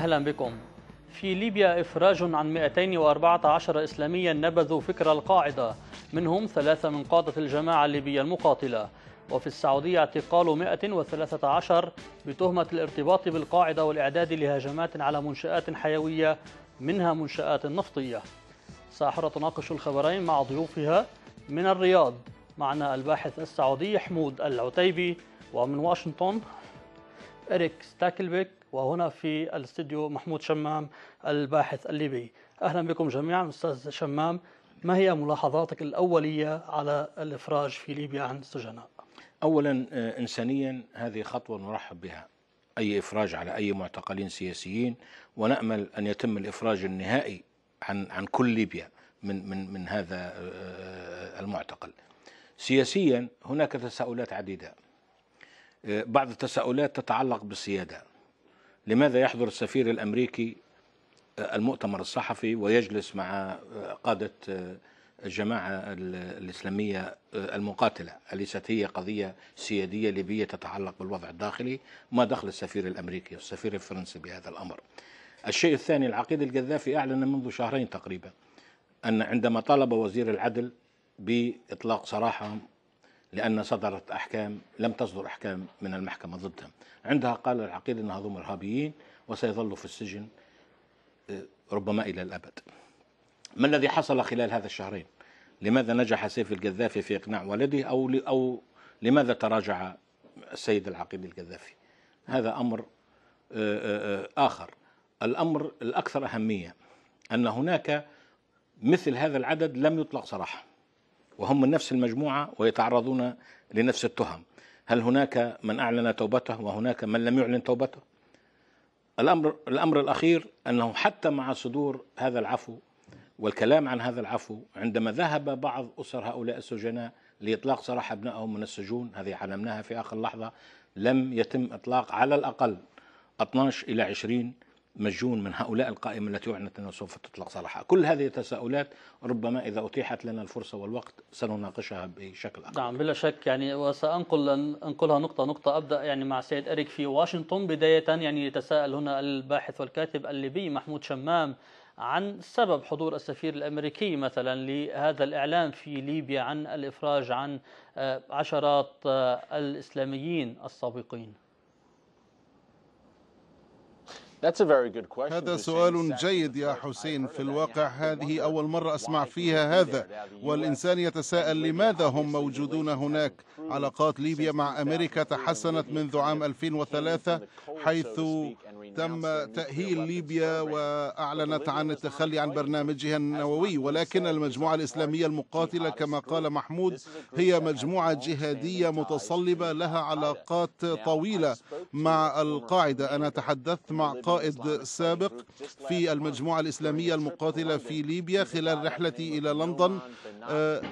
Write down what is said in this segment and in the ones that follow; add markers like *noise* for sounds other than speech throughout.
أهلا بكم في ليبيا إفراج عن 214 إسلاميا نبذوا فكر القاعدة منهم ثلاثة من قادة الجماعة الليبية المقاتلة وفي السعودية اعتقال 113 بتهمة الارتباط بالقاعدة والإعداد لهجمات على منشآت حيوية منها منشآت نفطية ساحرة تناقش الخبرين مع ضيوفها من الرياض معنا الباحث السعودي حمود العتيبي ومن واشنطن إريك ستاكلبيك وهنا في الاستديو محمود شمام الباحث الليبي أهلا بكم جميعا أستاذ شمام ما هي ملاحظاتك الأولية على الإفراج في ليبيا عن السجناء؟ أولا آه، إنسانيا هذه خطوة نرحب بها أي إفراج على أي معتقلين سياسيين ونأمل أن يتم الإفراج النهائي عن عن كل ليبيا من من من هذا آه، آه، المعتقل. سياسيا هناك تساؤلات عديدة. بعض التساؤلات تتعلق بالسيادة لماذا يحضر السفير الامريكي المؤتمر الصحفي ويجلس مع قاده الجماعه الاسلاميه المقاتله، اليست هي قضيه سياديه ليبيه تتعلق بالوضع الداخلي؟ ما دخل السفير الامريكي والسفير الفرنسي بهذا الامر؟ الشيء الثاني العقيد القذافي اعلن منذ شهرين تقريبا ان عندما طالب وزير العدل باطلاق سراحهم لأن صدرت أحكام لم تصدر أحكام من المحكمة ضدهم عندها قال العقيد أن هذم إرهابيين وسيظلوا في السجن آه، ربما إلى الأبد ما الذي حصل خلال هذا الشهرين لماذا نجح سيف القذافي في إقناع والده أو, أو لماذا تراجع السيد العقيد القذافي هذا أمر آه، آه، آخر الأمر الأكثر أهمية أن هناك مثل هذا العدد لم يطلق صراحة وهم من نفس المجموعة ويتعرضون لنفس التهم هل هناك من أعلن توبته وهناك من لم يعلن توبته الأمر, الأمر الأخير أنه حتى مع صدور هذا العفو والكلام عن هذا العفو عندما ذهب بعض أسر هؤلاء السجناء لإطلاق سراح أبنائهم من السجون هذه علمناها في آخر لحظة لم يتم إطلاق على الأقل 12 إلى 20 مجون من هؤلاء القائمة التي أعلنت أنها سوف تطلق صلاحها كل هذه التساؤلات ربما إذا أتيحت لنا الفرصة والوقت سنناقشها بشكل أكبر نعم بلا شك يعني وسأنقل أنقلها نقطة نقطة أبدأ يعني مع سيد أريك في واشنطن بداية يعني يتساءل هنا الباحث والكاتب الليبي محمود شمام عن سبب حضور السفير الأمريكي مثلا لهذا الإعلان في ليبيا عن الإفراج عن آه، عشرات آه، الإسلاميين السابقين هذا سؤال جيد يا حسين في الواقع هذه أول مرة أسمع فيها هذا والإنسان يتساءل لماذا هم موجودون هناك علاقات ليبيا مع أمريكا تحسنت منذ عام 2003 حيث تم تأهيل ليبيا وأعلنت عن التخلي عن برنامجها النووي ولكن المجموعة الإسلامية المقاتلة كما قال محمود هي مجموعة جهادية متصلبة لها علاقات طويلة مع القاعدة أنا تحدثت مع قائد سابق في المجموعة الإسلامية المقاتلة في ليبيا خلال رحلتي إلى لندن آه،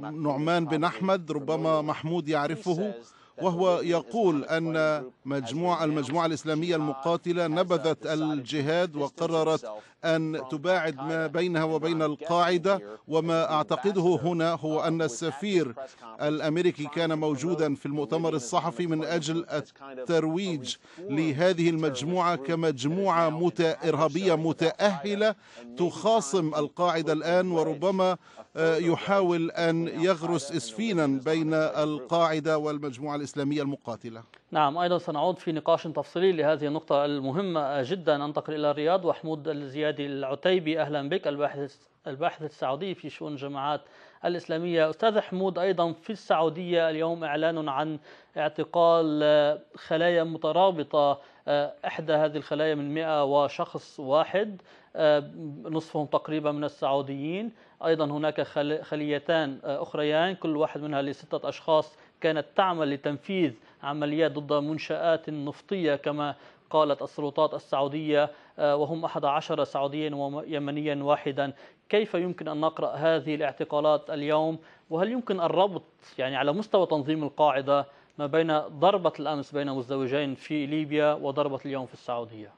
نعمان بن أحمد ربما محمود يعرفه وهو يقول أن مجموعة المجموعة الإسلامية المقاتلة نبذت الجهاد وقررت أن تباعد ما بينها وبين القاعدة وما أعتقده هنا هو أن السفير الأمريكي كان موجودا في المؤتمر الصحفي من أجل الترويج لهذه المجموعة كمجموعة إرهابية متأهلة تخاصم القاعدة الآن وربما آه، يحاول أن يغرس إسفينا بين القاعدة والمجموعة الإسلامية المقاتلة نعم أيضا سنعود في نقاش تفصيلي لهذه النقطة المهمة جدا ننتقل إلى الرياض وحمود الزيادي العتيبي أهلا بك الباحث الباحث السعودي في شؤون الجماعات الإسلامية أستاذ حمود أيضا في السعودية اليوم إعلان عن اعتقال آه، خلايا مترابطة آه، إحدى هذه الخلايا من 100 وشخص واحد آه، نصفهم تقريبا من السعوديين أيضا هناك خليتان أخريان كل واحد منها لستة أشخاص كانت تعمل لتنفيذ عمليات ضد منشآت نفطية كما قالت السلطات السعودية آه، وهم أحد عشر سعوديا ويمنيا واحدا كيف يمكن أن نقرأ هذه الاعتقالات اليوم وهل يمكن الربط يعني على مستوى تنظيم القاعدة ما بين ضربة الأمس بين مزدوجين في ليبيا وضربة اليوم في السعودية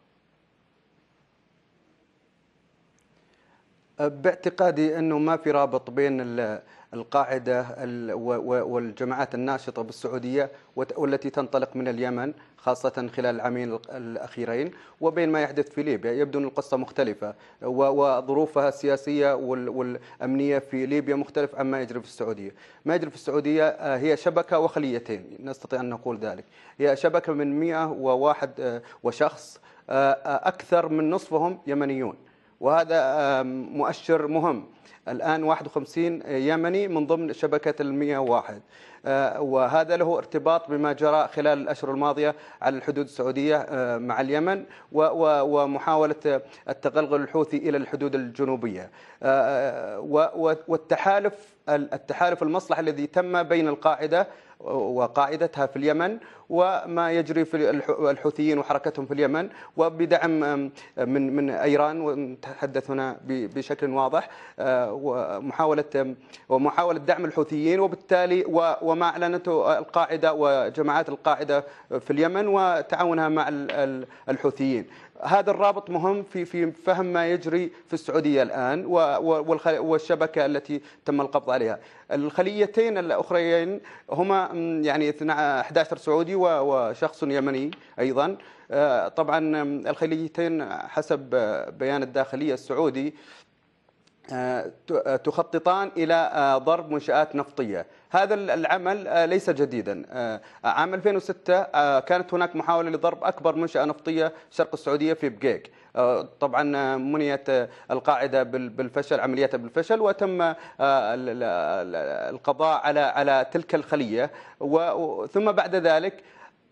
باعتقادي انه ما في رابط بين القاعده والجماعات الناشطه بالسعوديه والتي تنطلق من اليمن خاصه خلال العامين الاخيرين وبين ما يحدث في ليبيا يبدو ان القصه مختلفه وظروفها السياسيه والامنيه في ليبيا مختلف عما يجري في السعوديه ما يجري في السعوديه آه، هي شبكه وخليتين نستطيع ان نقول ذلك هي شبكه من 101 آه، وشخص آه، اكثر من نصفهم يمنيون وهذا مؤشر مهم الآن 51 يمني من ضمن شبكة ال 101 آه، وهذا له ارتباط بما جرى خلال الأشهر الماضية على الحدود السعودية آه، مع اليمن ومحاولة التغلغل الحوثي إلى الحدود الجنوبية آه، والتحالف التحالف المصلحي الذي تم بين القاعده وقاعدتها في اليمن وما يجري في الحوثيين وحركتهم في اليمن وبدعم من من ايران ونتحدث هنا بشكل واضح آه، ومحاوله ومحاوله دعم الحوثيين وبالتالي وما اعلنته القاعده وجماعات القاعده في اليمن وتعاونها مع الحوثيين هذا الرابط مهم في في فهم ما يجري في السعوديه الان والشبكه التي تم القبض عليها. الخليتين الاخريين هما يعني 11 سعودي وشخص يمني ايضا. آه، طبعا الخليتين حسب آه، بيان الداخليه السعودي آه، آه، تخططان الى آه، ضرب منشات نفطيه، هذا العمل ليس جديدا. عام 2006 كانت هناك محاوله لضرب اكبر منشاه نفطيه شرق السعوديه في بقيق. طبعا منيت القاعده بالفشل عملياتها بالفشل وتم القضاء على على تلك الخليه ثم بعد ذلك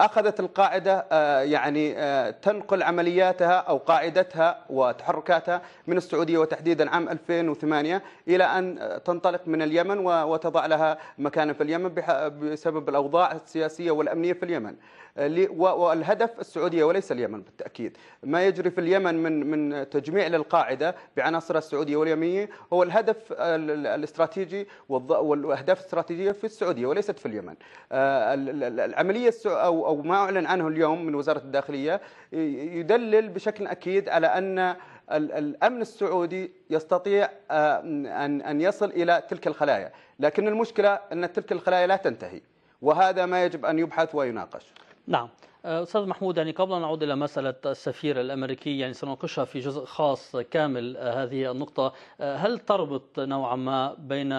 أخذت القاعدة آه، يعني آه، تنقل عملياتها أو قاعدتها وتحركاتها من السعودية وتحديدا عام 2008 إلى أن تنطلق من اليمن وتضع لها مكانا في اليمن بسبب الأوضاع السياسية والأمنية في اليمن والهدف السعوديه وليس اليمن بالتاكيد ما يجري في اليمن من من تجميع للقاعده بعناصرها السعوديه واليمنيه هو الهدف الاستراتيجي والاهداف الاستراتيجيه في السعوديه وليست في اليمن آه، العمليه او او ما اعلن عنه اليوم من وزاره الداخليه يدلل بشكل اكيد على ان الامن السعودي يستطيع آه، ان ان يصل الى تلك الخلايا، لكن المشكله ان تلك الخلايا لا تنتهي، وهذا ما يجب ان يبحث ويناقش. نعم آه، استاذ محمود يعني قبل ان نعود الى مساله السفير الامريكي يعني سنناقشها في جزء خاص كامل آه، هذه النقطه آه، هل تربط نوعا ما بين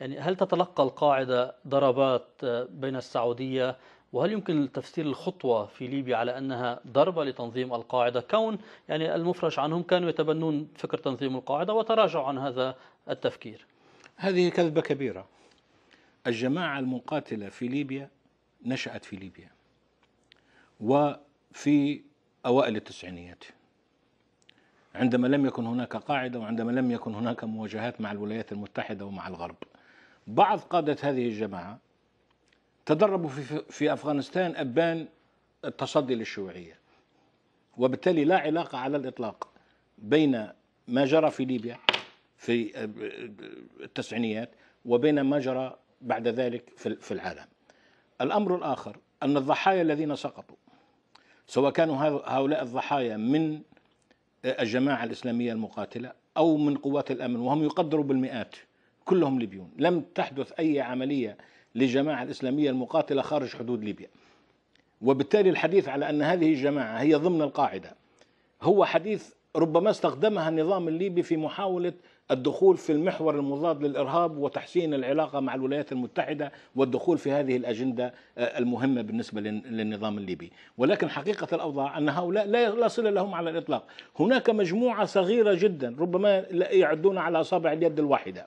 يعني هل تتلقى القاعده ضربات بين السعوديه وهل يمكن تفسير الخطوة في ليبيا على أنها ضربة لتنظيم القاعدة كون يعني المفرج عنهم كانوا يتبنون فكر تنظيم القاعدة وتراجعوا عن هذا التفكير هذه كذبة كبيرة الجماعة المقاتلة في ليبيا نشأت في ليبيا وفي أوائل التسعينيات عندما لم يكن هناك قاعدة وعندما لم يكن هناك مواجهات مع الولايات المتحدة ومع الغرب بعض قادة هذه الجماعة تدربوا في, في أفغانستان أبان التصدي للشيوعية وبالتالي لا علاقة على الإطلاق بين ما جرى في ليبيا في التسعينيات وبين ما جرى بعد ذلك في العالم الأمر الآخر أن الضحايا الذين سقطوا سواء كانوا هؤلاء الضحايا من الجماعة الإسلامية المقاتلة أو من قوات الأمن وهم يقدروا بالمئات كلهم ليبيون لم تحدث أي عملية للجماعة الإسلامية المقاتلة خارج حدود ليبيا وبالتالي الحديث على أن هذه الجماعة هي ضمن القاعدة هو حديث ربما استخدمها النظام الليبي في محاولة الدخول في المحور المضاد للارهاب وتحسين العلاقه مع الولايات المتحده والدخول في هذه الاجنده آه، المهمه بالنسبه للنظام الليبي، ولكن حقيقه الاوضاع ان هؤلاء لا صله لهم على الاطلاق، هناك مجموعه صغيره جدا ربما يعدون على اصابع اليد الواحده.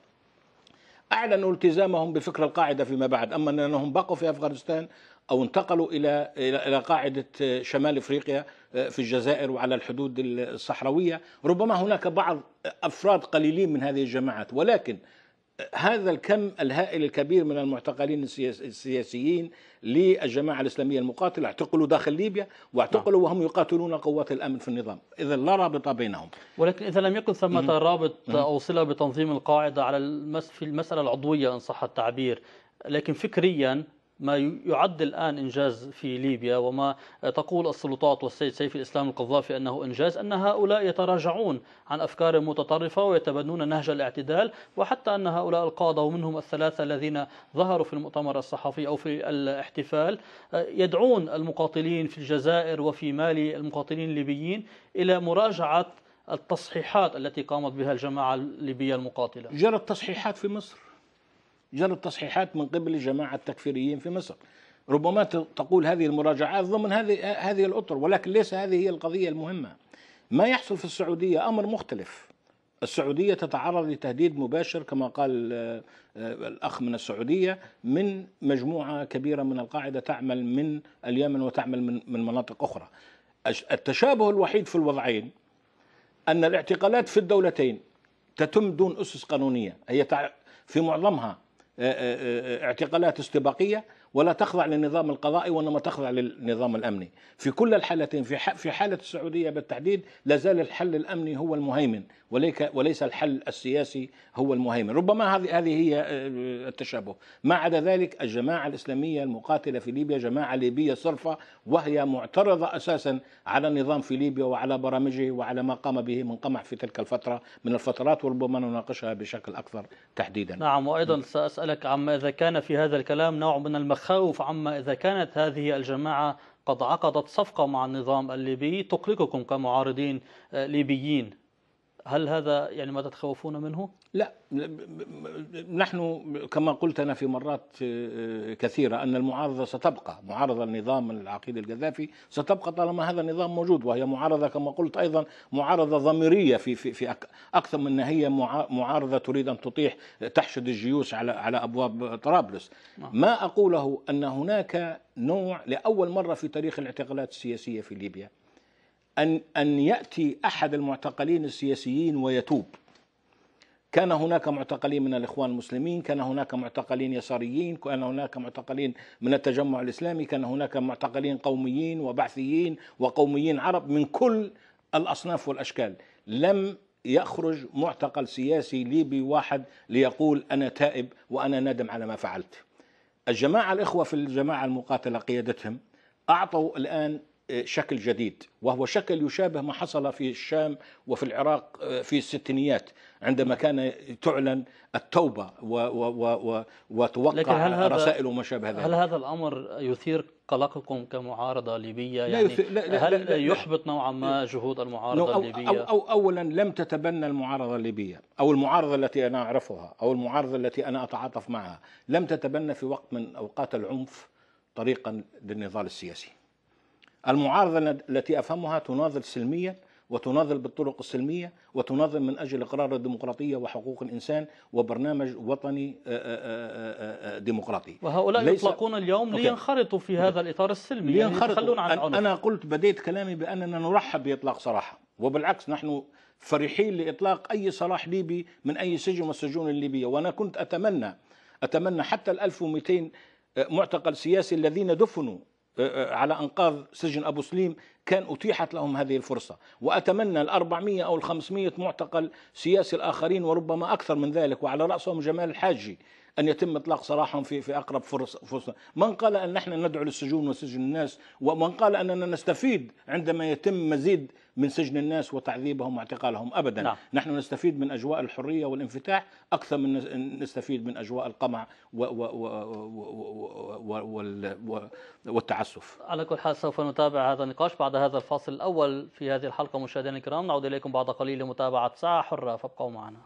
اعلنوا التزامهم بفكر القاعده فيما بعد، اما انهم بقوا في افغانستان او انتقلوا الى الى قاعده آه، شمال افريقيا آه، في الجزائر وعلى الحدود الصحراوية ربما هناك بعض أفراد قليلين من هذه الجماعات ولكن هذا الكم الهائل الكبير من المعتقلين السياسيين للجماعة الإسلامية المقاتلة اعتقلوا داخل ليبيا واعتقلوا وهم يقاتلون قوات الأمن في النظام إذا لا رابط بينهم ولكن إذا لم يكن ثمة رابط أو صلة بتنظيم القاعدة على المس في المسألة العضوية إن صح التعبير لكن فكريا ما يعد الآن إنجاز في ليبيا وما تقول السلطات والسيد سيف الإسلام القذافي أنه إنجاز أن هؤلاء يتراجعون عن أفكار متطرفة ويتبنون نهج الاعتدال وحتى أن هؤلاء القادة ومنهم الثلاثة الذين ظهروا في المؤتمر الصحفي أو في الاحتفال آه، يدعون المقاتلين في الجزائر وفي مالي المقاتلين الليبيين إلى مراجعة التصحيحات التي قامت بها الجماعة الليبية المقاتلة جرت تصحيحات في مصر جرى التصحيحات من قبل جماعة التكفيريين في مصر ربما تقول هذه المراجعات ضمن هذه هذه الأطر ولكن ليس هذه هي القضية المهمة ما يحصل في السعودية أمر مختلف السعودية تتعرض لتهديد مباشر كما قال الأخ من السعودية من مجموعة كبيرة من القاعدة تعمل من اليمن وتعمل من, من مناطق أخرى التشابه الوحيد في الوضعين أن الاعتقالات في الدولتين تتم دون أسس قانونية هي في معظمها آه، آه، آه، اعتقالات استباقية ولا تخضع للنظام القضائي وانما تخضع للنظام الامني في كل الحالتين في في حاله السعوديه بالتحديد لازال الحل الامني هو المهيمن وليك وليس الحل السياسي هو المهيمن ربما هذه هذه هي آه، التشابه ما عدا ذلك الجماعه الاسلاميه المقاتله في ليبيا جماعه ليبيه صرفه وهي معترضه اساسا على النظام في ليبيا وعلى برامجه وعلى ما قام به من قمع في تلك الفتره من الفترات وربما نناقشها بشكل اكثر تحديدا نعم وايضا ساسالك عما اذا كان في هذا الكلام نوع من المخ... التخوف عما إذا كانت هذه الجماعة قد عقدت صفقة مع النظام الليبي تقلقكم كمعارضين آه، ليبيين هل هذا يعني ما تتخوفون منه؟ لا نحن كما قلت أنا في مرات آه، كثيرة أن المعارضة ستبقى معارضة النظام العقيد القذافي ستبقى طالما هذا النظام موجود وهي معارضة كما قلت أيضا معارضة ضميرية في, في, في أكثر من هي معارضة تريد أن تطيح آه، تحشد الجيوش على, على أبواب آه، طرابلس نعم. ما أقوله أن هناك نوع لأول مرة في تاريخ الاعتقالات السياسية في ليبيا أن أن يأتي أحد المعتقلين السياسيين ويتوب كان هناك معتقلين من الإخوان المسلمين كان هناك معتقلين يساريين كان هناك معتقلين من التجمع الإسلامي كان هناك معتقلين قوميين وبعثيين وقوميين عرب من كل الأصناف والأشكال لم يخرج معتقل سياسي ليبي واحد ليقول أنا تائب وأنا ندم على ما فعلت الجماعة الإخوة في الجماعة المقاتلة قيادتهم أعطوا الآن شكل جديد وهو شكل يشابه ما حصل في الشام وفي العراق آه، في الستينيات عندما كان تعلن التوبة و و و وتوقع رسائل وما شابه ذلك هل هذا الأمر يثير قلقكم كمعارضة ليبية يعني لا يثير لا لا هل لا يحبط نوعا ما جهود المعارضة أو الليبية أو, أو أولا لم تتبنى المعارضة الليبية أو المعارضة التي أنا أعرفها أو المعارضة التي أنا أتعاطف معها لم تتبنى في وقت من أوقات العنف طريقا للنضال السياسي المعارضة التي أفهمها تناضل سلميا وتناضل بالطرق السلمية وتناضل من أجل إقرار الديمقراطية وحقوق الإنسان وبرنامج وطني آه، آه، آه، ديمقراطي وهؤلاء ليس يطلقون اليوم لينخرطوا في هذا الإطار السلمي يعني لينخرطوا يعني عن العنف. أنا قلت بديت كلامي بأننا نرحب بإطلاق صراحه وبالعكس نحن فرحين لإطلاق أي سراح ليبي من أي سجن والسجون الليبية وأنا كنت أتمنى أتمنى حتى ال 1200 معتقل سياسي الذين دفنوا آه، آه، على أنقاض سجن أبو سليم كان أتيحت لهم هذه الفرصة وأتمنى ال ال400 أو ال500 معتقل سياسي الآخرين وربما أكثر من ذلك وعلى رأسهم جمال الحاجي أن يتم إطلاق سراحهم في في أقرب فرصة, فرصة من قال أن نحن ندعو للسجون وسجن الناس ومن قال أننا نستفيد عندما يتم مزيد من سجن الناس وتعذيبهم واعتقالهم ابدا نعم. نحن نستفيد من اجواء الحريه والانفتاح اكثر من نستفيد من اجواء القمع و و و و و و والتعسف على كل حال سوف نتابع هذا النقاش بعد هذا الفاصل الاول في هذه الحلقه مشاهدينا الكرام نعود اليكم بعد قليل لمتابعه ساعه حره فابقوا معنا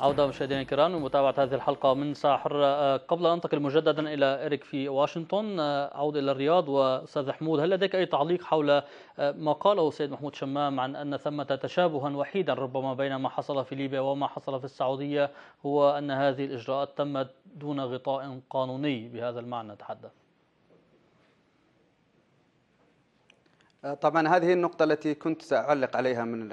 عودة مشاهدينا الكرام ومتابعة هذه الحلقة من ساعة حرة آه، قبل أن أنتقل مجددا إلى إريك في واشنطن آه، عودة إلى الرياض وأستاذ حمود هل لديك أي تعليق حول آه، ما قاله السيد محمود شمام عن أن ثمة تشابها وحيدا ربما بين ما حصل في ليبيا وما حصل في السعودية هو أن هذه الإجراءات تمت دون غطاء قانوني بهذا المعنى تحدث آه، طبعا هذه النقطة التي كنت سأعلق عليها من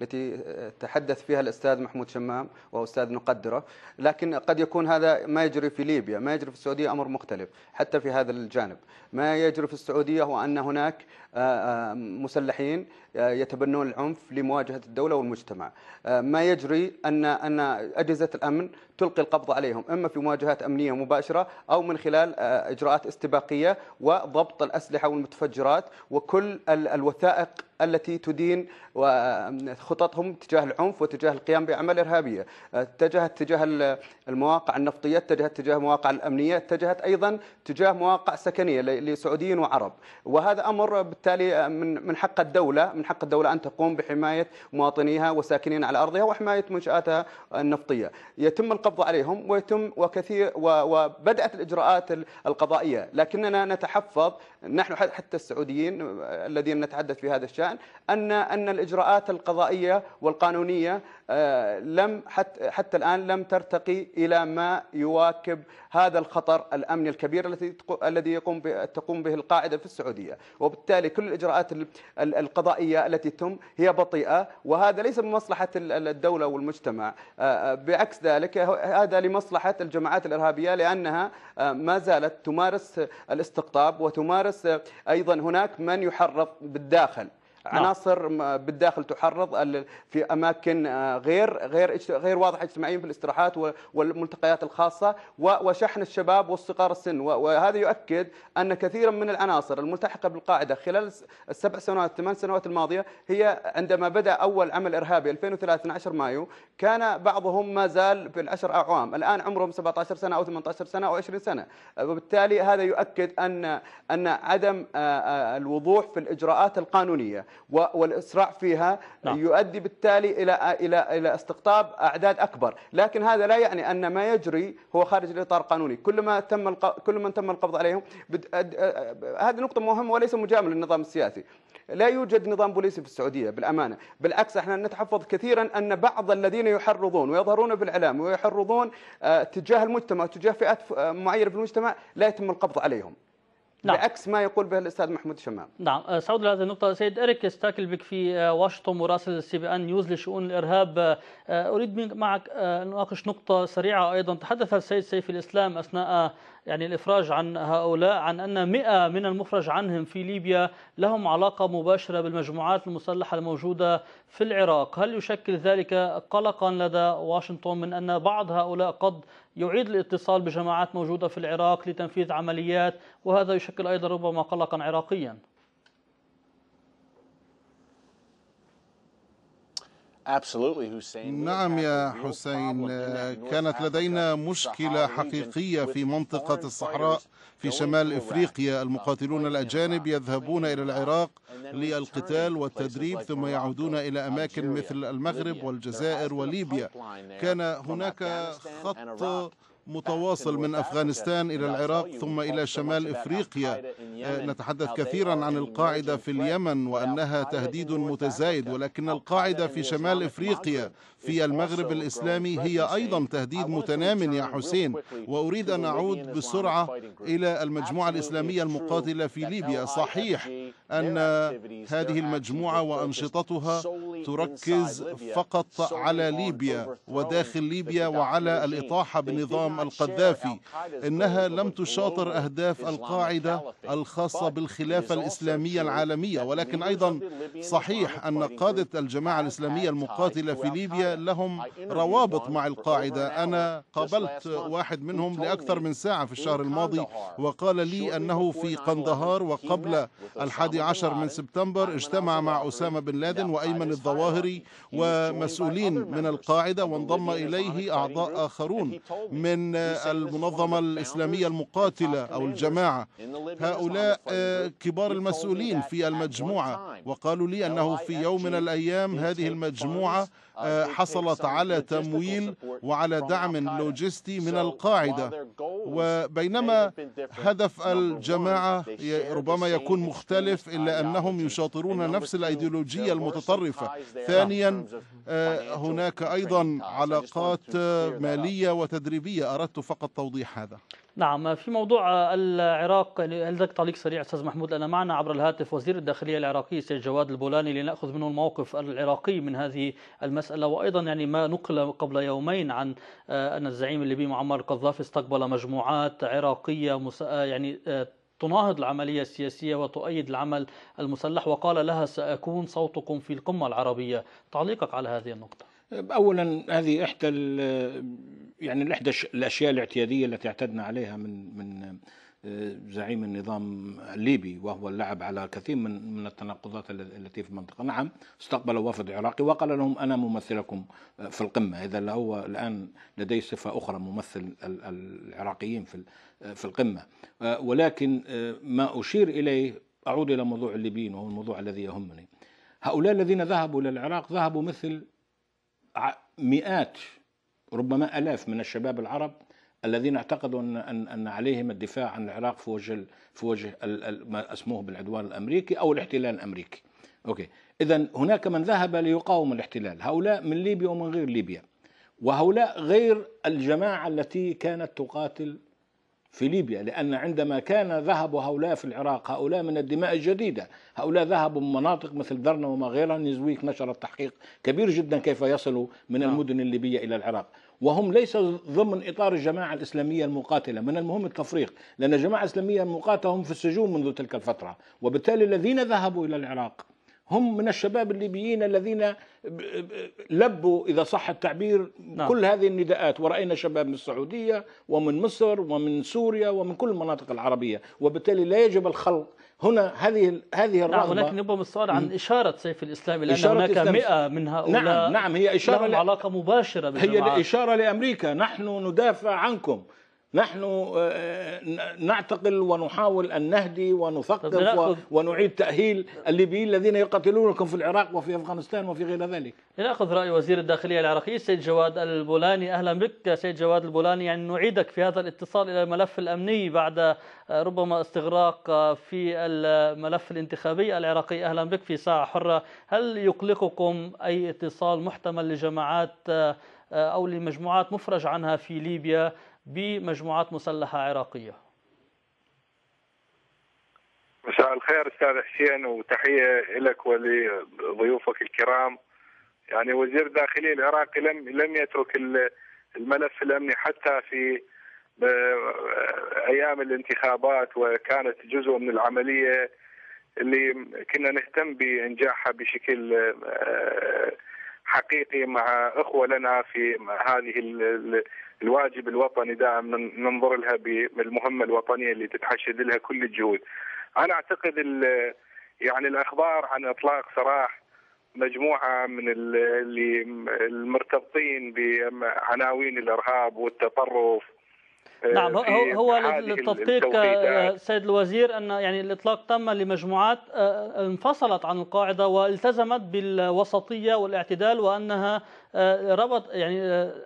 التي آه، تحدث فيها الأستاذ محمود شمام وأستاذ نقدره لكن قد يكون هذا ما يجري في ليبيا ما يجري في السعودية أمر مختلف حتى في هذا الجانب ما يجري في السعودية هو أن هناك آه، مسلحين يتبنون العنف لمواجهة الدولة والمجتمع ما يجري أن أن أجهزة الأمن تلقي القبض عليهم اما في مواجهات امنيه مباشره او من خلال آه، اجراءات استباقيه وضبط الاسلحه والمتفجرات وكل الوثائق التي تدين خططهم تجاه العنف وتجاه القيام باعمال ارهابيه، آه، اتجهت تجاه المواقع النفطيه، اتجهت تجاه المواقع الامنيه، اتجهت ايضا تجاه مواقع سكنيه لسعوديين وعرب، وهذا امر بالتالي آه، من من حق الدوله من حق الدوله ان تقوم بحمايه مواطنيها وساكنين على ارضها وحمايه منشاتها النفطيه، يتم القبض القبض عليهم ويتم وكثير وبدات الاجراءات القضائيه لكننا نتحفظ نحن حتى السعوديين الذين نتحدث في هذا الشأن أن أن الإجراءات القضائية والقانونية آه، لم حتى, حتى الآن لم ترتقي إلى ما يواكب هذا الخطر الأمني الكبير الذي الذي يقوم تقوم به القاعدة في السعودية وبالتالي كل الإجراءات القضائية التي تم هي بطيئة وهذا ليس بمصلحة الدولة والمجتمع آه، بعكس ذلك هذا لمصلحة الجماعات الإرهابية لأنها آه، ما زالت تمارس الاستقطاب وتمارس بس ايضا هناك من يحرض بالداخل نعم. عناصر بالداخل تحرض في اماكن آه، غير غير غير واضحه اجتماعيا في الاستراحات والملتقيات الخاصه وشحن الشباب والصغار السن وهذا يؤكد ان كثيرا من العناصر الملتحقه بالقاعده خلال السبع سنوات الثمان سنوات الماضيه هي عندما بدا اول عمل ارهابي 2013 10 مايو كان بعضهم ما زال في العشر اعوام الان عمرهم 17 سنه او 18 سنه او 20 سنه وبالتالي هذا يؤكد ان ان عدم آه، آه، الوضوح في الاجراءات القانونيه والاسراع فيها نعم. يؤدي بالتالي الى الى الى استقطاب اعداد اكبر، لكن هذا لا يعني ان ما يجري هو خارج الاطار القانوني، كل ما تم كل من تم القبض عليهم هذه نقطه مهمه وليس مجامله للنظام السياسي. لا يوجد نظام بوليسي في السعوديه بالامانه، بالعكس احنا نتحفظ كثيرا ان بعض الذين يحرضون ويظهرون في الاعلام ويحرضون آه، تجاه المجتمع وتجاه فئات آه، معينه في المجتمع لا يتم القبض عليهم. نعم. بعكس ما يقول به الاستاذ محمود شمام نعم آه، سعود لهذه النقطه سيد اريك ستاكلبك في آه، واشنطن مراسل سي بي ان نيوز لشؤون الارهاب آه، اريد معك أن أناقش نقطه سريعه ايضا تحدث السيد سيف الاسلام اثناء يعني الإفراج عن هؤلاء عن أن 100 من المفرج عنهم في ليبيا لهم علاقة مباشرة بالمجموعات المسلحة الموجودة في العراق هل يشكل ذلك قلقا لدى واشنطن من أن بعض هؤلاء قد يعيد الاتصال بجماعات موجودة في العراق لتنفيذ عمليات وهذا يشكل أيضا ربما قلقا عراقيا نعم يا حسين آه، كانت لدينا مشكلة حقيقية في منطقة الصحراء في شمال إفريقيا المقاتلون الأجانب يذهبون إلى العراق للقتال والتدريب ثم يعودون إلى أماكن مثل المغرب والجزائر وليبيا كان هناك خط متواصل من أفغانستان إلى العراق ثم إلى شمال إفريقيا آه، نتحدث كثيرا عن القاعدة في اليمن وأنها تهديد متزايد ولكن القاعدة في شمال إفريقيا في المغرب الإسلامي هي أيضا تهديد متنام يا حسين وأريد أن أعود بسرعة إلى المجموعة الإسلامية المقاتلة في ليبيا صحيح أن هذه المجموعة وأنشطتها تركز فقط على ليبيا وداخل ليبيا وعلى الإطاحة بنظام القذافي إنها لم تشاطر أهداف القاعدة الخاصة بالخلافة الإسلامية العالمية ولكن أيضا صحيح أن قادة الجماعة الإسلامية المقاتلة في ليبيا لهم روابط مع القاعدة أنا قابلت واحد منهم لأكثر من ساعة في الشهر الماضي وقال لي أنه في قندهار وقبل الحادي عشر من سبتمبر اجتمع مع أسامة بن لادن وأيمن الظواهري ومسؤولين من القاعدة وانضم إليه أعضاء آخرون من المنظمة الإسلامية المقاتلة أو الجماعة هؤلاء آه، كبار المسؤولين في المجموعة وقالوا لي أنه في يوم من الأيام هذه المجموعة Uh, حصلت على تمويل وعلى دعم لوجستي من القاعدة وبينما هدف الجماعة ربما يكون مختلف إلا أنهم يشاطرون نفس الأيديولوجية المتطرفة ثانيا آه، هناك أيضا علاقات مالية وتدريبية أردت فقط توضيح هذا نعم في موضوع العراق هل لديك تعليق سريع استاذ محمود لان معنا عبر الهاتف وزير الداخليه العراقي سيد جواد البولاني لناخذ منه الموقف العراقي من هذه المساله وايضا يعني ما نقل قبل يومين عن ان الزعيم الليبي معمر القذافي استقبل مجموعات عراقيه يعني تناهض العملية السياسية وتؤيد العمل المسلح وقال لها سأكون صوتكم في القمة العربية تعليقك على هذه النقطة اولا هذه احدى يعني احدى الاشياء الاعتياديه التي اعتدنا عليها من من آه، زعيم النظام الليبي وهو اللعب على كثير من من التناقضات التي في المنطقه، نعم استقبل وفد عراقي وقال لهم انا ممثلكم آه، في القمه، اذا هو الان لديه صفه اخرى ممثل العراقيين في آه، في القمه، ولكن ما اشير اليه اعود الى موضوع الليبيين وهو الموضوع الذي يهمني. هؤلاء الذين ذهبوا الى العراق ذهبوا مثل مئات ربما الاف من الشباب العرب الذين اعتقدوا ان ان, أن عليهم الدفاع عن العراق في وجه في وجه ما اسموه بالعدوان الامريكي او الاحتلال الامريكي. اوكي، اذا هناك من ذهب ليقاوم الاحتلال، هؤلاء من ليبيا ومن غير ليبيا. وهؤلاء غير الجماعه التي كانت تقاتل في ليبيا لأن عندما كان ذهب هؤلاء في العراق هؤلاء من الدماء الجديدة هؤلاء ذهبوا من مناطق مثل درنا وما غيرها نزويك نشر تحقيق كبير جدا كيف يصلوا من نعم. المدن الليبية إلى العراق وهم ليس ضمن إطار الجماعة الإسلامية المقاتلة من المهم التفريق لأن الجماعة الإسلامية المقاتلة هم في السجون منذ تلك الفترة وبالتالي الذين ذهبوا إلى العراق هم من الشباب الليبيين الذين لبوا إذا صح التعبير نعم. كل هذه النداءات ورأينا شباب من السعودية ومن مصر ومن سوريا ومن كل المناطق العربية وبالتالي لا يجب الخلق هنا هذه هذه نعم، الرغبه نعم ولكن يبقى مصار عن اشاره سيف الاسلام لان إشارة هناك 100 من هؤلاء نعم نعم هي اشاره لهم علاقه مباشره بالجماعات. هي اشاره لامريكا نحن ندافع عنكم نحن آه، آه، نعتقل ونحاول أن نهدي ونثقف ونعيد تأهيل الليبيين الذين يقاتلونكم في العراق وفي أفغانستان وفي غير ذلك لنأخذ رأي وزير الداخلية العراقي سيد جواد البولاني أهلا بك سيد جواد البولاني يعني نعيدك في هذا الاتصال إلى الملف الأمني بعد آه، ربما استغراق في الملف الانتخابي العراقي أهلا بك في ساعة حرة هل يقلقكم أي اتصال محتمل لجماعات أو لمجموعات مفرج عنها في ليبيا بمجموعات مسلحة عراقية مساء الخير استاذ حسين وتحيه لك ولضيوفك الكرام يعني وزير الداخليه العراقي لم لم يترك الملف الامني حتى في آه، ايام الانتخابات وكانت جزء من العمليه اللي كنا نهتم بانجاحها بشكل آه، حقيقي مع اخوه لنا في هذه الواجب الوطني دائما ننظر لها بالمهمه الوطنيه اللي تتحشد لها كل الجهود. انا اعتقد يعني الاخبار عن اطلاق سراح مجموعه من اللي المرتبطين بعناوين الارهاب والتطرف نعم هو هو للتدقيق يعني. سيد الوزير ان يعني الاطلاق تم لمجموعات آه، آه، انفصلت عن القاعده والتزمت بالوسطيه والاعتدال وانها آه، ربط يعني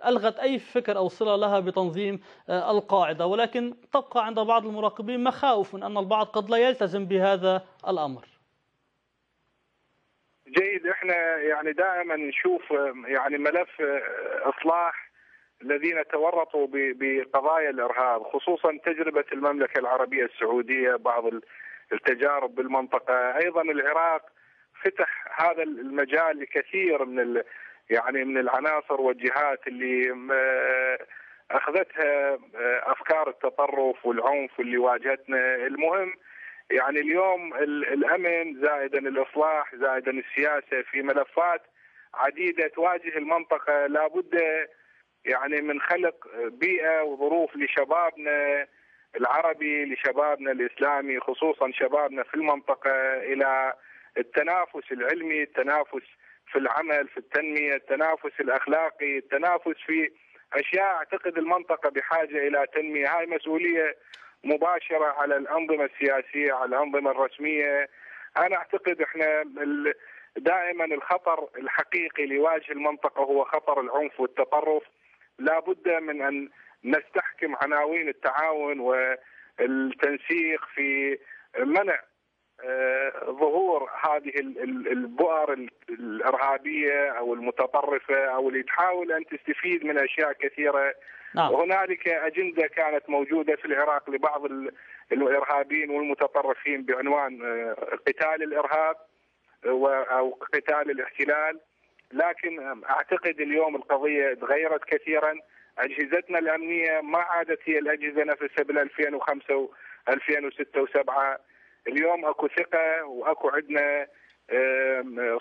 الغت اي فكر او صله لها بتنظيم القاعده ولكن تبقى عند بعض المراقبين مخاوف من ان البعض قد لا يلتزم بهذا الامر. جيد احنا يعني دائما نشوف يعني ملف اصلاح الذين تورطوا بقضايا الارهاب خصوصا تجربه المملكه العربيه السعوديه بعض التجارب بالمنطقه ايضا العراق فتح هذا المجال لكثير من يعني من العناصر والجهات اللي اخذتها آه، افكار التطرف والعنف اللي واجهتنا المهم يعني اليوم الامن زائدا الاصلاح زائدا السياسه في ملفات عديده تواجه المنطقه لابد يعني من خلق بيئه وظروف لشبابنا العربي لشبابنا الاسلامي خصوصا شبابنا في المنطقه الى التنافس العلمي، التنافس في العمل، في التنميه، التنافس الاخلاقي، التنافس في اشياء اعتقد المنطقه بحاجه الى تنميه، هاي مسؤوليه مباشره على الانظمه السياسيه، على الانظمه الرسميه. انا اعتقد احنا دائما الخطر الحقيقي يواجه المنطقه هو خطر العنف والتطرف. لا بد من أن نستحكم عناوين التعاون والتنسيق في منع آه، ظهور هذه البؤر الارهابيه او المتطرفه او اللي تحاول ان تستفيد من اشياء كثيره نعم. هنالك اجنده كانت موجوده في العراق لبعض الارهابيين والمتطرفين بعنوان آه، قتال الارهاب آه، او قتال الاحتلال لكن اعتقد اليوم القضيه تغيرت كثيرا اجهزتنا الامنيه ما عادت هي الاجهزه نفسها بال 2005 و 2006 و7 اليوم اكو ثقه واكو عندنا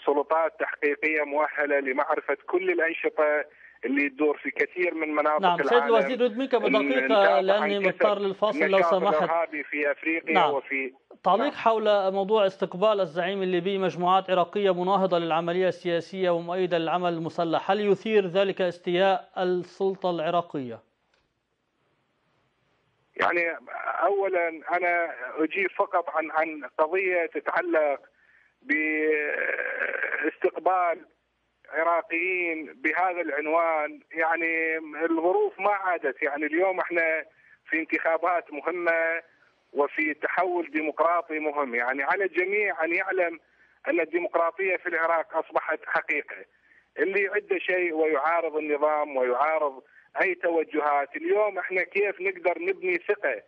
سلطات تحقيقيه مؤهله لمعرفه كل الانشطه اللي يدور في كثير من مناطق نعم العالم سيد الوزير منك بدقيقة لأني مضطر للفاصل لو سمحت في أفريقيا نعم. وفي تعليق نعم. حول موضوع استقبال الزعيم الليبي مجموعات عراقية مناهضة للعملية السياسية ومؤيدة للعمل المسلح هل يثير ذلك استياء السلطة العراقية؟ يعني أولا أنا أجيب فقط عن عن قضية تتعلق باستقبال عراقيين بهذا العنوان يعني الظروف ما عادت يعني اليوم احنا في انتخابات مهمه وفي تحول ديمقراطي مهم يعني على الجميع ان يعلم ان الديمقراطيه في العراق اصبحت حقيقه اللي يعد شيء ويعارض النظام ويعارض اي توجهات اليوم احنا كيف نقدر نبني ثقه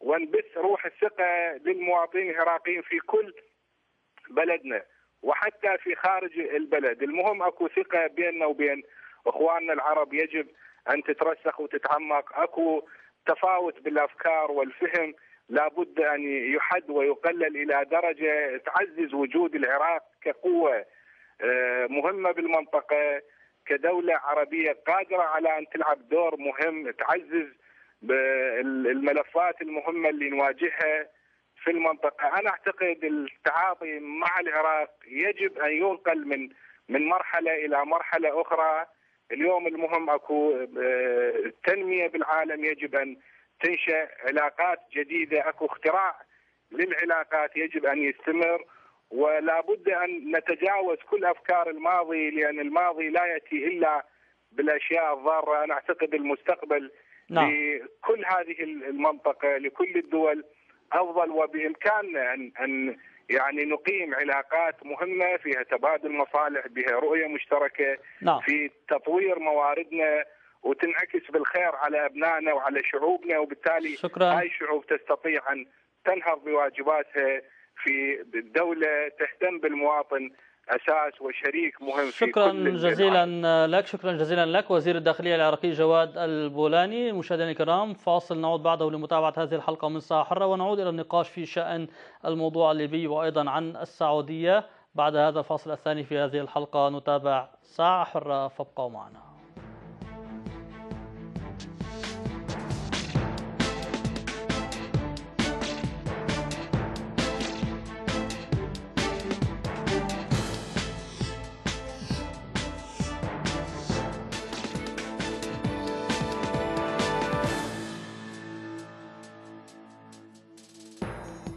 ونبث روح الثقه للمواطنين العراقيين في كل بلدنا وحتى في خارج البلد المهم اكو ثقه بيننا وبين اخواننا العرب يجب ان تترسخ وتتعمق اكو تفاوت بالافكار والفهم لابد ان يحد ويقلل الى درجه تعزز وجود العراق كقوه آه، مهمه بالمنطقه كدوله عربيه قادره على ان تلعب دور مهم تعزز بالملفات المهمه اللي نواجهها في المنطقه، انا اعتقد التعاطي مع العراق يجب ان ينقل من من مرحله الى مرحله اخرى، اليوم المهم اكو آه، تنميه بالعالم يجب ان تنشا علاقات جديده، اكو اختراع للعلاقات يجب ان يستمر ولا بد ان نتجاوز كل افكار الماضي لان الماضي لا ياتي الا بالاشياء الضاره، انا اعتقد المستقبل نعم. لكل هذه المنطقه لكل الدول افضل وبامكاننا ان ان يعني نقيم علاقات مهمه فيها تبادل مصالح بها رؤيه مشتركه نعم. في تطوير مواردنا وتنعكس بالخير على ابنائنا وعلى شعوبنا وبالتالي شكرا. هاي الشعوب تستطيع ان تنهض بواجباتها في الدوله تهتم بالمواطن اساس وشريك مهم في شكرا جزيلا العالم. لك شكرا جزيلا لك وزير الداخليه العراقي جواد البولاني مشاهدينا الكرام فاصل نعود بعده لمتابعه هذه الحلقه من ساعه حره ونعود الى النقاش في شان الموضوع الليبي وايضا عن السعوديه بعد هذا الفاصل الثاني في هذه الحلقه نتابع ساعه حره فابقوا معنا